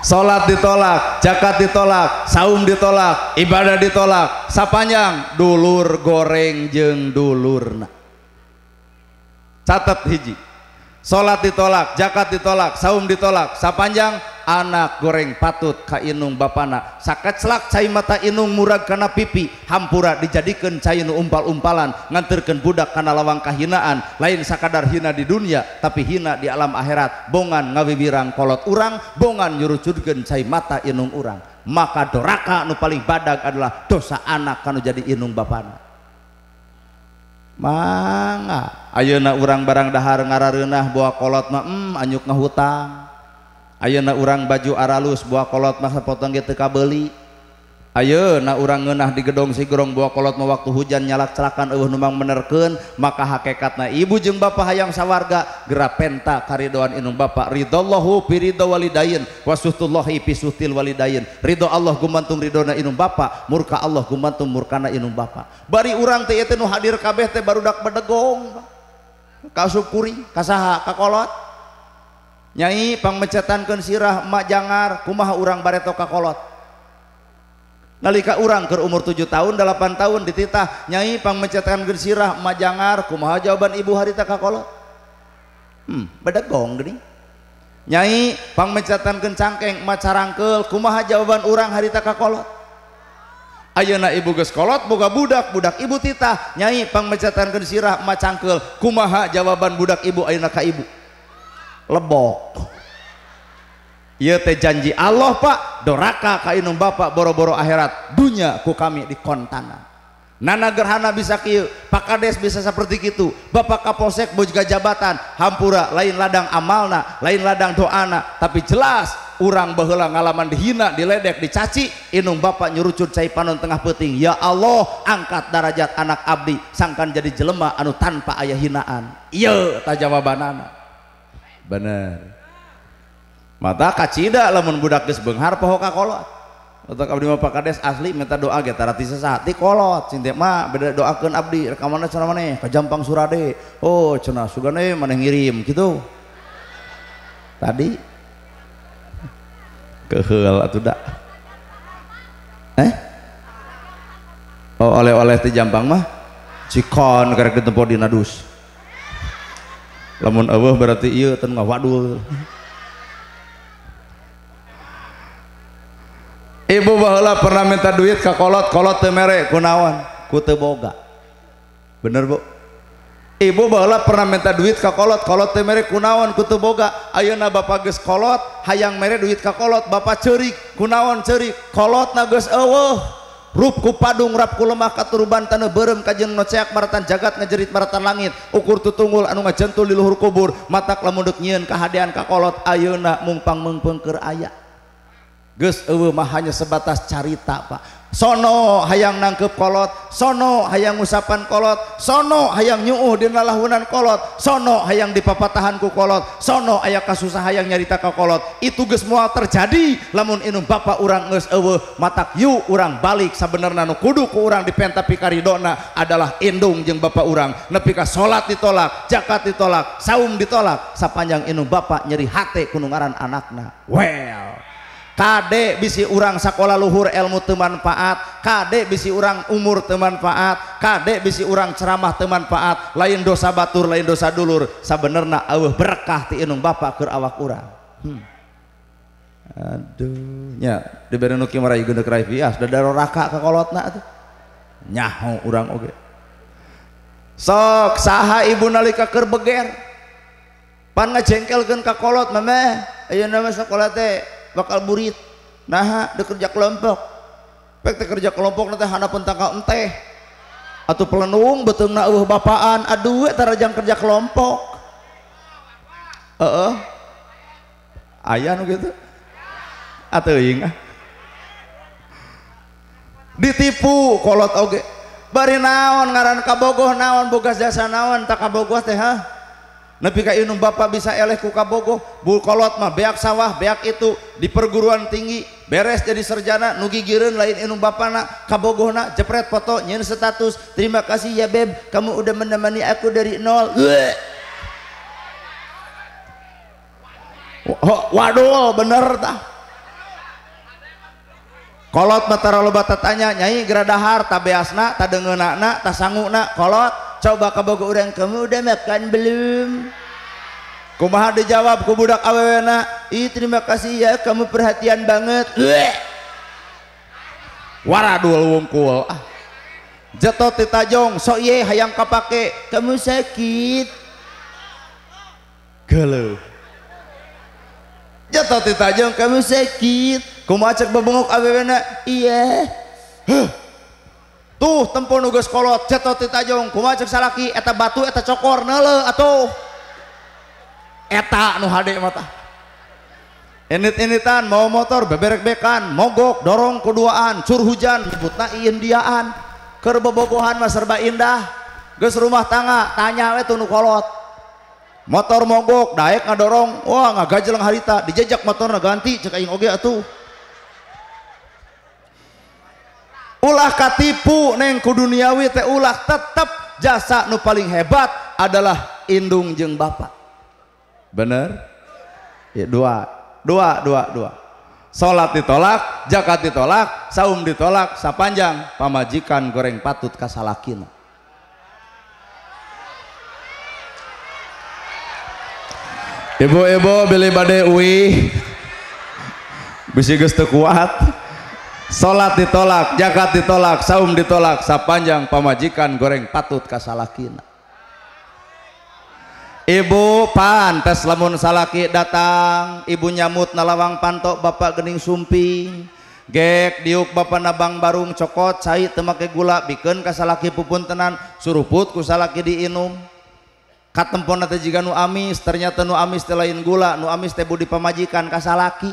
S1: Sholat ditolak, zakat ditolak, saum ditolak, ibadah ditolak. Sapanjang dulur goreng jeng dulurna. Catat hiji. salat ditolak jakat ditolak saum ditolak sa panjang anak goreng patut ka Inung Bapanna sakit selak sai mata inung muad karena pipi Hampura dijadikan Cainu umpal-umpalan ngantirkan budak karena lawang kahinaan lain saadadar hina di dunia tapi hina di alam airat bongan ngawibirang kolot urang bongan nyuruh curgen cair mata inung urang maka doraka anu paling badak adalah dosa anak kan jadi inung Bana Manga Ayuna urang barang dhahar ngara runah, buah kolot nemem hmm, anyuk ngahuang, Auna urang baju aralus, buah kolot na potong git ka beli. Aye na urang ngennah di gedong si gerong guawa kolot mau waktu hujan nyalak-celakan uhang menerkenun maka hakekat na Ibu jeung ba hayang sawarga gera penta karhawan Innu Bapak ridallahu piho walidayin wastullahtil walidayin Ridho Allah gumantung ridhona Innu ba murka Allah gumantung murkana innu ba bari urang hadirkabeh baru dakongukuri kasaha kakolot nyayipang mecetan keun sirah majangar kumaha urang barereto kakolot lika urang ke umur 7 tahun 8 tahun ditita nyai pang mecattan gersirah majanggar kumaha jawaban ibu harita Kakolot hmm, gong nyaipangtan kencangkeng macarangkel kumaha jawaban urang harita kakolot Auna ibu gekolot ga budak budak ibu tita nyai pang mecatankensirah macangkel kumaha jawaban budak ibu aaka ibu lebok teh janji Allah Pak Doaka Ka Inung Bapak boro-boro akhirat punyanyaku kami di kontana nana gerhana bisa ki Pak Kades bisa seperti itu Bapak Ka posek Bojga jabatan Hampura lain ladang amalna lain ladang do anak tapi jelas urang behelang halaman dihina diledek dicaci Inung Bapak nyurucur Sai panun tengah peting ya Allah angkat darajat anak Abdi sangkan jadi jelemah anu tanpa ayah hinaan tajababanana bener mata kacida lamun budak geus beunghar poho ka kolot atau abdi mah pakades asli minta doa ge sesat sasati kolot cinta mah beda doakeun abdi rekamanna cara maneh ya? ka Jampang Surade oh cenah sugane ya maneh ngirim gitu tadi keheul atuh da eh oh oleh-oleh teh Jampang mah cikon karek ditempo dina dus lamun eueuh berarti ieu teu ngawadul tinggal Ibu ba pernamena duit ka kolot kolot temerek kunawan kute Boga bener Ibu ba pernamena duit ka kolot kolot temerek kunawan kute boga auna ba ges kolot hayang merek duit ka kolot ba Curri kunawan ceri kolot narupku padung merapku lemah ka turban tan barem kajeng noceak maratan jagat ngejerit Maratan langit ukur tuhtunggul anu nga ceuh diluhur kubur mata lemundduk nyiun kehaean ka kolot auna mungpang mungpengker ayayak Maha hanya sebatas carita Pak sono hayang nangkep kolot sono hayang usapan kolot sono hayang nyuh Dinal launan kolot sono hayang dipapatahanku kolot sono aya kasusah hayang nyarita kakolot itu semua terjadi namun Inu Bapak urang mata you urang balik sebenarnya nanu kudu kurang dipenta pikaridona adalahndung jeung Bapak urang nepikah salat ditolak jakat ditolak saum ditolak sapanjang Inu Bapak nyerihati kunungaran anaknya well dek bisi urang sekolah luhur elmu temanmanfaat kadek bisi urang umur temanfaat kadek bisi urang ceramah manfaat lain dosa batur lain dosa duluur saerrna Allah berkah di ba ke awak-uhnyarang sok saha ibu nalika kerger pan jengkel kakolot sekolah bakal murid nah de kerja kelompok kerja kelompokhana atauenung betul baan aduhjang kerja kelompok aya ditipukolot na ngaranbogo naon bokas biasa nawan takgo Teha Nepi ka inum bapak bisa eleh ku kabogoh, bulkolot mah beak sawah, beak itu di perguruan tinggi, beres jadi serjana, nugi giren lain inum bapak nak nak jepret foto nyen status, terima kasih ya beb, kamu udah menemani aku dari nol. Waduh, bener tah. Kolot mata loba tanya nyai tak nak nak tak sanggup nak kolot coba ke orang kamu udah makan belum kumaha dijawab ku budak awewena I, terima kasih ya kamu perhatian banget Ueh. waradul wungkul ah. jatuh titajong so ye hayang kapake kamu sakit gelo jatuh titajong kamu sakit kumaha cek bebengok awewena iya huh tuh tempun nugas kolot jatuh titajong kumajak salaki eta batu eta cokor nele atau eta nu hade mata enit-enitan mau motor beberek-bekan mogok dorong keduaan cur hujan nyebutna indiaan kerbobogohan mas serba indah ges rumah tangga tanya we tuh kolot motor mogok daek ngadorong wah ngagajeleng harita dijejak motor ganti cekain oge atuh ulah katipu neng kuduniawi teh ulah tetap jasa nu paling hebat adalah indung jeng bapak bener ya, dua dua dua dua salat ditolak zakat ditolak saum ditolak sapanjang pamajikan goreng patut kasalakin. ibu-ibu beli badai uih bisi gus kuat salat ditolak jakat ditolak saum ditolak sapanjang pamajikan goreng patut kasalakina Ibu tes lamun salaki datang ibu nyamut nalawang pantok bapak gening sumping gek diuk bapak nabang barung cokot cai temake gula bikin kasalaki pupun tenan suruput kusalaki diinum katempon teh jiga nu amis ternyata nu amis telain gula nu amis tebu budi pamajikan kasalaki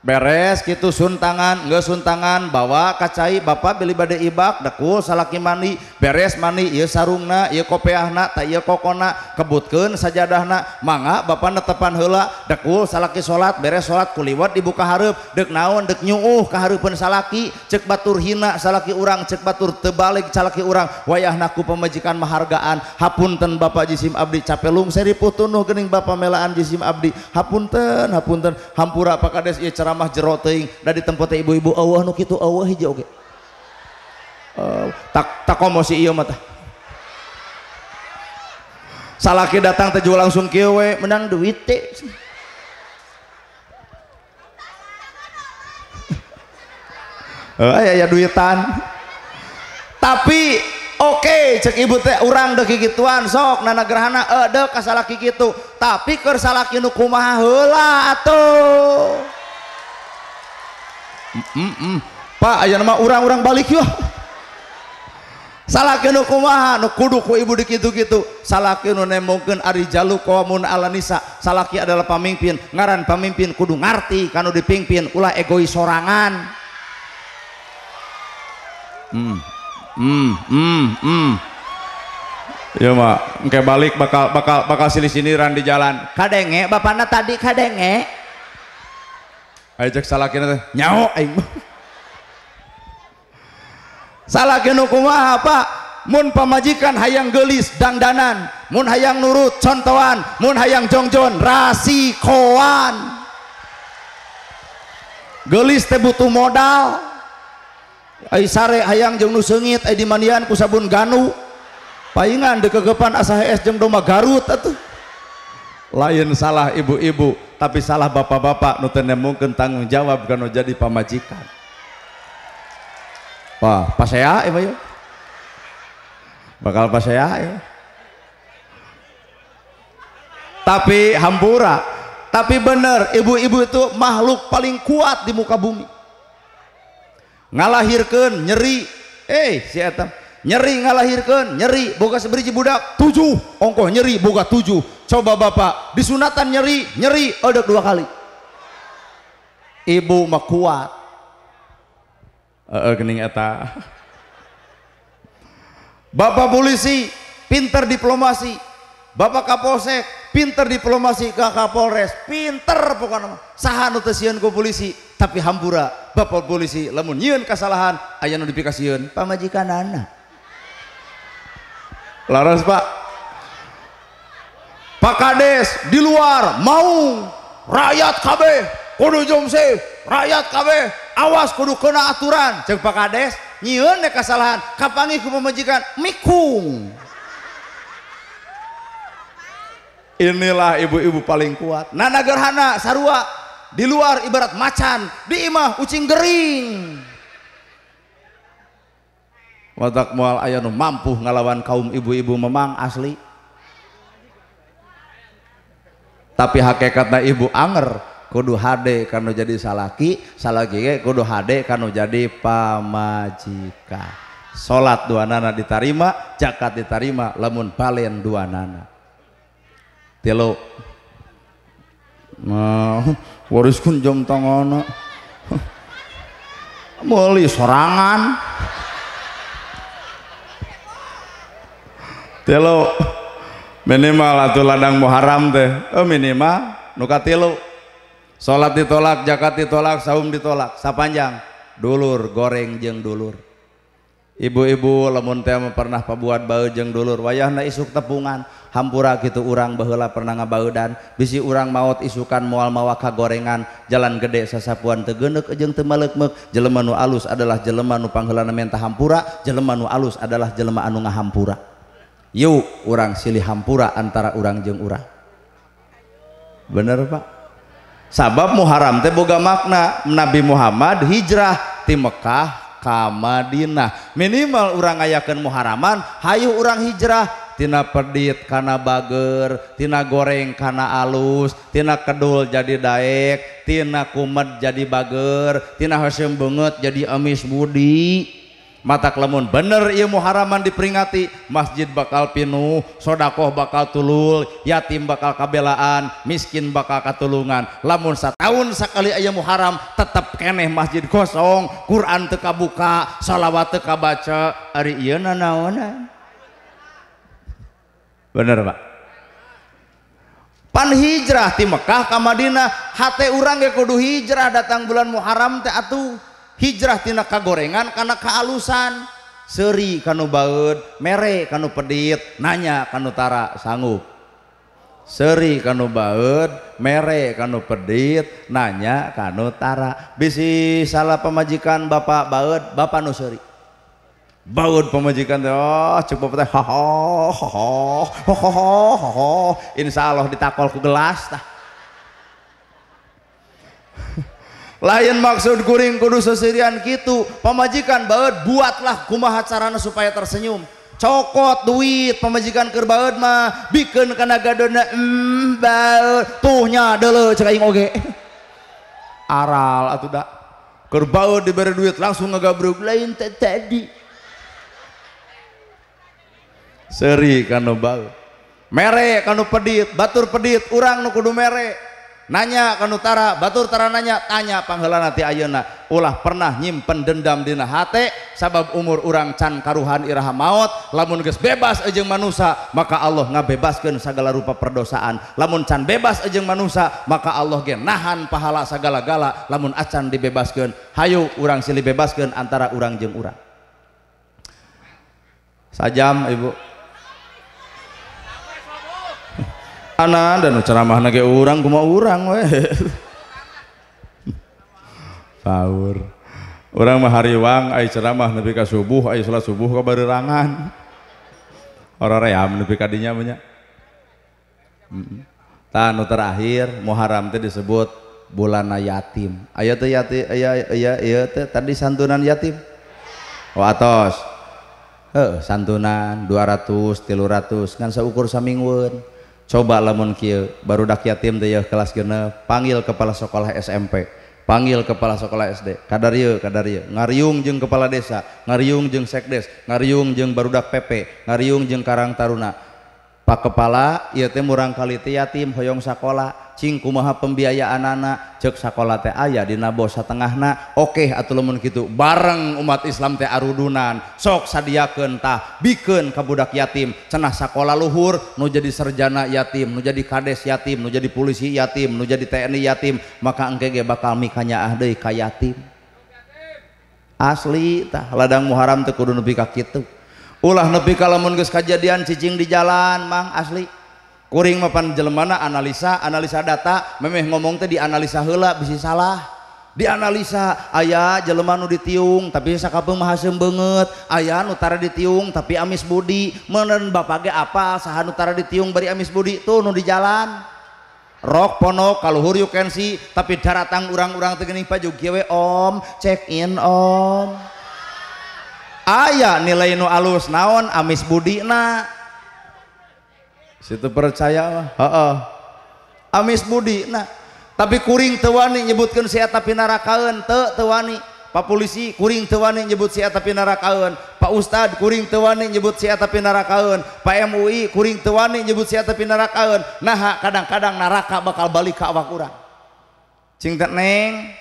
S1: beres gitu sun tangan nggak sun tangan bawa kacai bapak beli badai ibak dekul salaki mani beres mani iya sarungna iya kopeahna tak iya kokona kebutkan sajadahna mangga bapak netepan hela dekul salaki sholat beres sholat kuliwat dibuka harap dek naon dek nyuuh keharupan salaki cek batur hina salaki urang cek batur tebalik salaki urang wayah naku pemajikan mahargaan hapunten bapak jisim abdi capelung seri putunuh gening bapak melaan jisim abdi hapunten hapunten hampura pakades iya cerah ceramah jero teuing da di tempat ibu-ibu eueuh nu kitu eueuh hiji oge. Uh, tak si ieu mah Salaki datang teh langsung kieu we menang duit teh. Oh, ya duitan. Tapi oke okay, cek ibu teh orang deh gituan sok nana gerhana edek eh, kasalah gitu tapi kersalah nu kumaha hula atuh Mm -mm. Pak aya nama orang-orang balik yuk salahkin kumaha nu kudu ku ibu dikitu-kitu salah nu nemokeun ari jalu qaumun alanisa salaki adalah pemimpin ngaran pemimpin kudu ngarti kanu dipimpin ulah egois sorangan hmm hmm hmm hmm Ya mak, engke balik bakal bakal bakal silih sindiran di jalan. Kadenge, bapaknya tadi kadenge ajak kena teh nyao aing kena kumaha pak mun pamajikan hayang gelis dangdanan mun hayang nurut contohan mun hayang jongjon rasi rasikoan gelis teh butuh modal ai sare hayang jeung nu seungit ai dimandian ku sabun ganu paingan dekegepan asah es jeung domba garut atuh lain salah ibu-ibu tapi salah bapak-bapak nuten mungkin tanggung jawab karena jadi pamajikan wah saya, ya yuk bakal saya, ya tapi hampura tapi bener, ibu-ibu itu makhluk paling kuat di muka bumi ngalahirkan nyeri eh si nyeri ngalahirkan nyeri boga seberiji budak tujuh ongkoh nyeri boga tujuh coba bapak disunatan nyeri nyeri odok dua kali ibu mah kuat gening eta bapak polisi pinter diplomasi bapak kapolsek pinter diplomasi ke kapolres pinter bukan sahan utasian ke polisi tapi hambura bapak polisi lamun nyian kesalahan ayah notifikasiun pamajikan anak Laras Pak. Pak Kades di luar mau rakyat KB kudu jomse rakyat KB awas kudu kena aturan cek Pak Kades nyiun deh kesalahan kapangi ku pemajikan mikung inilah ibu-ibu paling kuat nana gerhana sarua di luar ibarat macan di imah ucing gering watak mual ayah nu mampu ngelawan kaum ibu-ibu memang asli tapi hakikatnya ibu anger kudu hade karena jadi salaki salaki kudu hade karena jadi pamajika Solat dua nana diterima jakat diterima lemon balen dua nana tilu nah waris kunjung tongono mulai sorangan punya minimal ladang Muharram deh eh, minimal nukati lo salat ditolak jakat ditolak saum ditolak sa panjang dulur goreng jeng duluur ibu-ibu lemun tema pernah pebuatbau jeng dulur wayahna isuk tepungan Hampura gitu urang behela pernah ngabaudan bisi urang maut isukan mual mauwaka gorengan jalan gede sa sapuan tegenek jelek jeleman nu alus adalah jeleman nupanggelan minta Hampura jeleman nu alus adalah jelma anu nga Hampura yuk orangrang siih Hampura antara urang jeng urang bener Pak sabab Muharram terga makna Nabi Muhammad hijrah di Mekkah kammadinah minimal orangrang ayaken muharaman Hayu urang hijrahtinana Perdit kana bagertinana goreng kana alus Tina Keul jadi daek Tina kumet jadi bager Tina Hasyim banget jadi emis Budi mata lamun bener ilmu haraman diperingati masjid bakal pinuh sodakoh bakal tulul yatim bakal kabelaan miskin bakal katulungan lamun setahun sekali ayam muharam, tetap keneh masjid kosong Quran teka buka salawat teka baca hari iya nanaonan bener pak pan hijrah di Mekah ke Madinah hati orang ya kudu hijrah datang bulan Muharram teh atuh hijrah tina kagorengan karena kealusan seri kanu baud mere kanu pedit nanya kanu tara sanggup seri kanu baud mere kanu pedit nanya kanu tara bisi salah pemajikan bapak baud bapak nu seri baut pemajikan teh oh cukup teh ho ho ho hoho insyaallah ditakol ku gelas tah lain maksud kuring kudu sesirian gitu pemajikan banget buatlah kumaha carana supaya tersenyum cokot duit pemajikan kerbaut mah bikin kena gadona embal mm, tuhnya dele cekaing oge aral atau dak kerbaut diberi duit langsung ngegabruk lain tadi seri kanu baut merek kanu pedit batur pedit urang nu kudu mere tinggal nanya ke Utara Baturtara nanya tanyapanggala ati Ayuna ulah pernah nyimppend dendamdinahati sabab umur urang can karuhan Iha maut lamun ge bebasjeng mansa maka Allah ngabebaskenun sagala rupa perdosaan lamun can bebasjeng mansa maka Allah gen naahan pahala sagala-gala lamun acan dibebaskeun hayu urang siili bebaskenun antara urang jeng urang sajam ibu anak dan ceramah nake orang kuma orang weh power orang mah wang ay ceramah nepi ka subuh ay salat subuh ka barerangan orang ream nepi ka dinya banyak tanu terakhir Muharram teh disebut bulan yatim ayat teh yatim ayat ayat ayat teh tadi santunan yatim oh atos heuh santunan 200 300 ngan ukur samingweun coba lamon Ky baru yatimgil kepalako SMP. Pagil kepala sekolah SD. Kadarye Ka Ngpa desa, Ngung sedes, Ng barudak Pepe, naung Karangtaruna. kepala yatim murangkali tiatim Hoong sekolah cincku maha pembiayaan-ak cek sekolah te aya di Nabosa Tengahna Oke atuhlummun gitu bareng umat Islamt Arud dunan sok saddia ketah bikin kabudak yatim senah sekolah Luhur nu jadi sarjana yatim menjadi kades yatim menjadi polisi yatim menjadi TNI yatim maka egege bakal mikanya ahde kay yatim aslitah ladang Muharram teku dulu bikak gitu lah lebih kalaumun kes kajjadian sijing di jalan Mang asli kuring mapan Jelemana analisa analisa data memang ngomong tadi analisa hela bisa salah dianalisa ayaah jelemanu ditiung tapi Sa kaung maem banget ayah utara ditiung tapi Amis Budi menen Bapakge apa sahan utara ditiung dari Amis Budi itu Nuh di jalanrok pono kalauhurensi tapi dar datang urang-urang tegeni pajuwe Om checkin Om ya nilai nu alus naon amis Budi situ percayalah ha amis Budi tapi kuring tu nyebutkanta pinakaun polisi kuring tu nyebutta pinakaun Pak Ustad kuring tu nyebutta pinakaun Pak MUI kuring tu nyebutta pinakaun naha kadang-kadang naraka bakal balik kawakqukat neng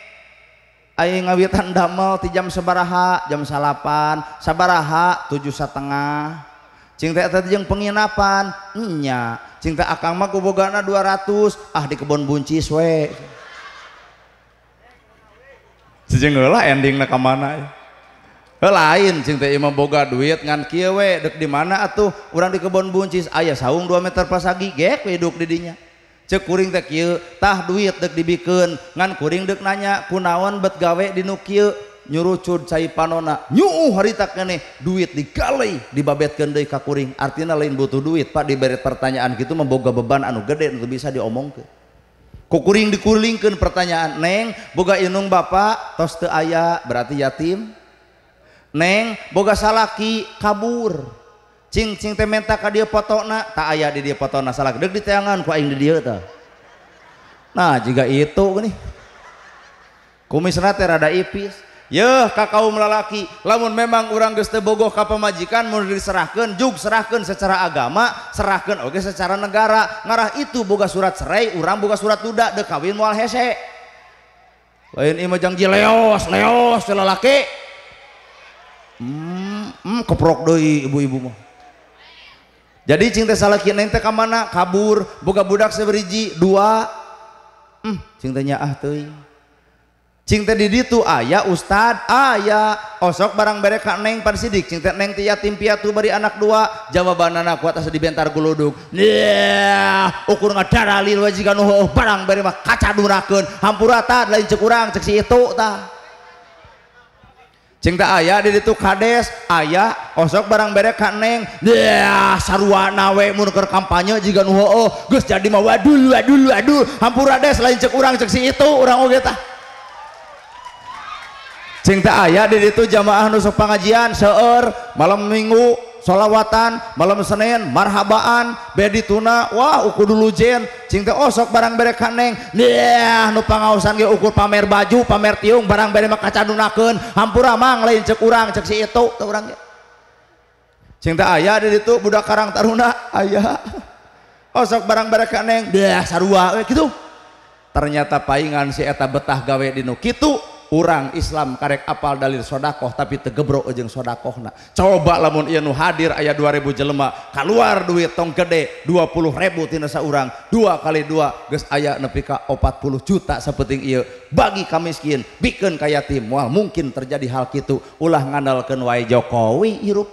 S1: Ayo ngawitan damel ti jam sabaraha jam salapan sabaraha tujuh setengah cinta tadi yang penginapan nya cinta akang mah kubogana ratus ah di kebun buncis we sejengelah ending na kamana ya lain cinta imam boga duit ngan kiewe dek di mana atuh orang di kebun buncis ayah saung 2 meter pasagi gek hidup didinya kuringtah duit dibiken ngankuring de nanya Punawan bet gawek di nuki nyuru panona nyeh duit dikali dibabet kakuring artina lain butuh duit Pak diberi pertanyaan gitu memboga beban anu gede untuk bisa dioomong ke kukuring dikuringken pertanyaan neng Boga enung ba toste aya berarti yatim neng boga salaki kabur Cing teh minta ka dia nak tak ayah di dia nak salah deg di tangan ku aing di dia ta nah jika itu gini, kumisna teh rada ipis Yeh kakau melalaki lamun memang orang geus teu bogoh ka pamajikan mun diserahkeun jug serahkan secara agama serahkan oke secara negara ngarah itu boga surat cerai urang boga surat duda deuk kawin moal hese lain imah janji leos leos teh lalaki hmm, hmm keprok deui ibu-ibu mah jadi cinta salah kian nanti ke mana kabur buka budak seberiji dua hmm, cintanya ah tuh cinta di tuh ayah ustad ayah osok barang bere neng persidik cinta neng tiat yatim piatu beri anak dua jawaban anak kuat asa bentar guluduk yeah, ukur ngadara lil wajikan oh barang bere mah kaca durakeun hampurata lain cek urang cek itu tah punya cinta aya di itu kades aya kosok barang-beda kaneng sarwanawe kampanye jadi maud aduh lain itu orang cinta aya did itu jamaah nusuk pengajian seueur malam minggu punya lawatan malam Senin marhabaan bedi tuna Wah uku dulu cinta osok oh, barangre kanengpangsan ukur pamer baju pamer tiium barang makaken hammpu lain kurang cinta aya itu Bu Karang Taruna aya osok oh, barangg ternyata painingan si eta betah gawe di Nukitu orang Islam karek apal dalil sodakoh tapi tegebro ejeng sodakoh na coba lamun iya nu hadir dua 2000 jelema keluar duit tong gede 20 ribu tinasa orang dua kali dua ges ayah nepika 40 juta sepeting iya bagi kamiskin bikin kaya tim wah mungkin terjadi hal gitu ulah ngandalkan wae Jokowi irup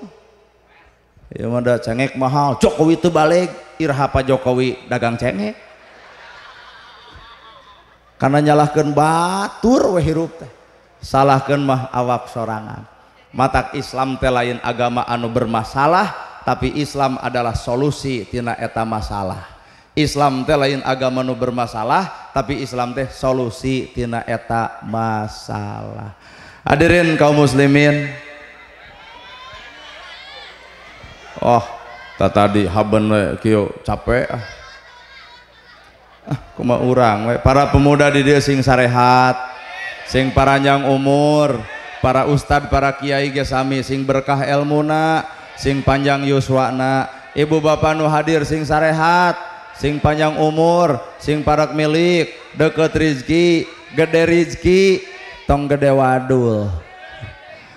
S1: ya mada cengek mahal Jokowi itu balik irha Pak Jokowi dagang cengek Nyalahkan batur salah mah awak sorangan mata Islam teh lain agama anu bermasalah tapi Islam adalah solusi tina eta masalah Islam teh lain agama nu bermasalah tapi Islam teh solusi tina eta masalah adirin kaum muslimin Oh tak tadi hab capek ah. ah, kuma urang we. para pemuda di dia sing sarehat sing paranjang umur para ustadz, para kiai gesami sing berkah elmuna sing panjang yuswana ibu bapak nu hadir sing sarehat sing panjang umur sing parak milik deket rizki gede rizki tong gede wadul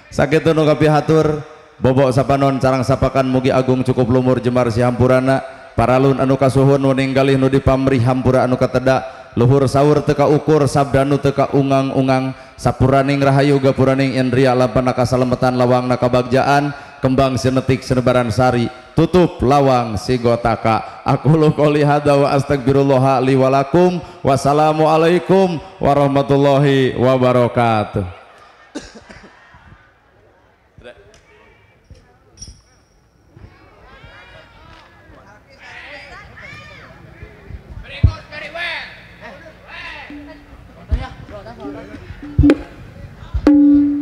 S1: sakit nu kapi hatur bobok sapanon carang sapakan mugi agung cukup lumur jemar si hampurana paralun anu kasuhun nu ninggalih nu dipamrih hampura anu katedak luhur sahur teka ukur sabdanu teka ungang-ungang sapuraning rahayu gapuraning indria lapan nakasalamatan lawang nakabagjaan kembang sinetik senebaran sari tutup lawang si gotaka. aku lukoli hada wa astagfirullah wassalamualaikum warahmatullahi wabarakatuh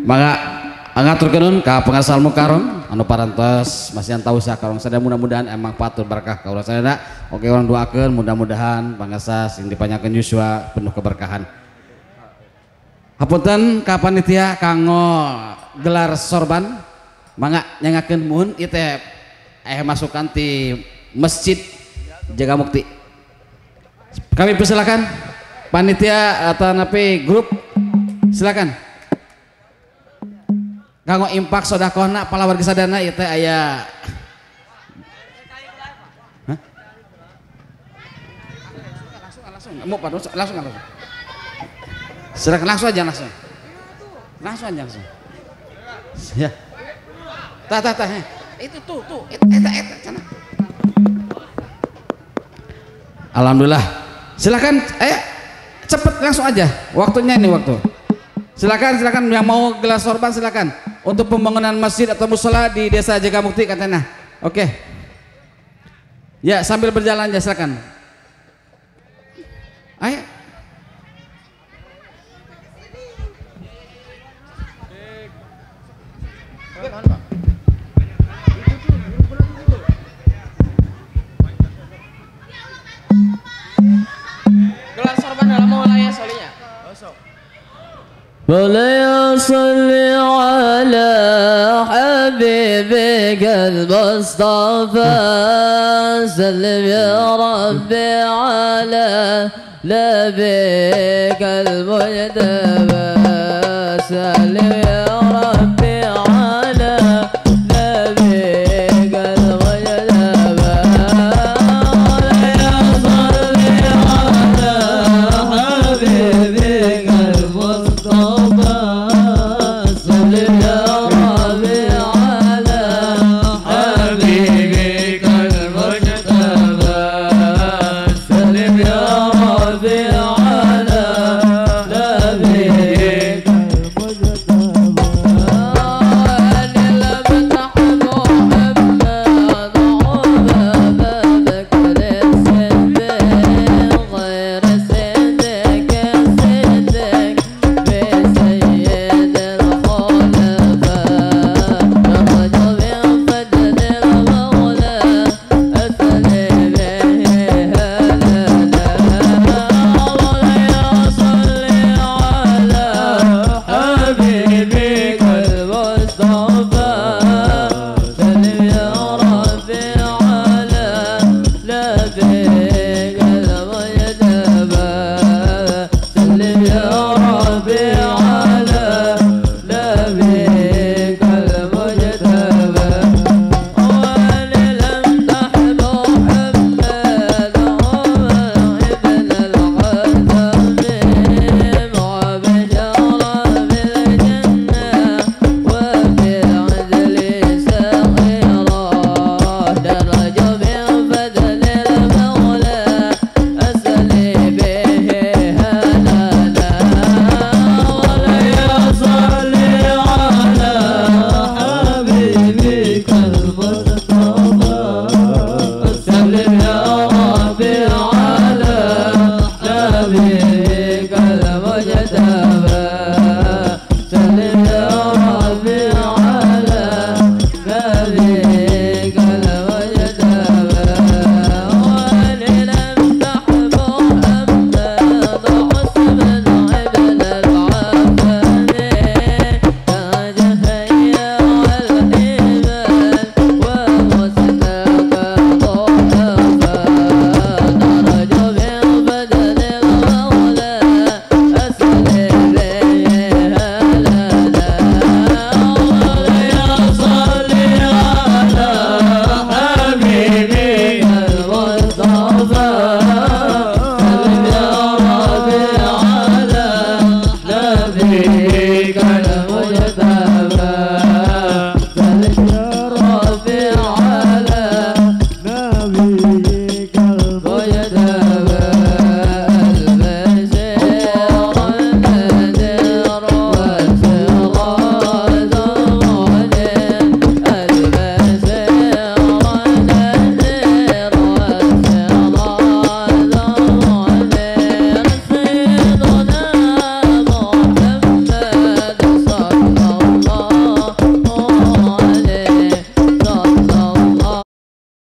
S2: maka ngatur kenun ke pengasal mukarom anu parantos masih yang tahu sah karong Saya mudah-mudahan emang patut berkah kaulah saya nak oke orang doakan mudah-mudahan pangasa sing dipanyakan Yusua penuh keberkahan hapunten kapanitia kanggo gelar sorban mangga nyangakeun mun ieu eh masukkan di masjid jaga mukti kami persilakan panitia atau napi grup silakan mau impak sodakohna palawar warga ieu itu ayah. Mau langsung, langsung, langsung. Silakan langsung aja langsung. Langsung aja langsung. Ya. tak tak tak Itu tuh tuh eta eta sana. Alhamdulillah. Silakan eh cepet langsung aja. Waktunya ini waktu. Silakan silakan yang mau gelas sorban silakan untuk pembangunan masjid atau musola di desa Jagamukti katanya. Oke. Okay. Ya sambil berjalan jasakan Ayo. مولاي صل على حبيبك المصطفى سلم يا ربي على لبيك المجتبى سلم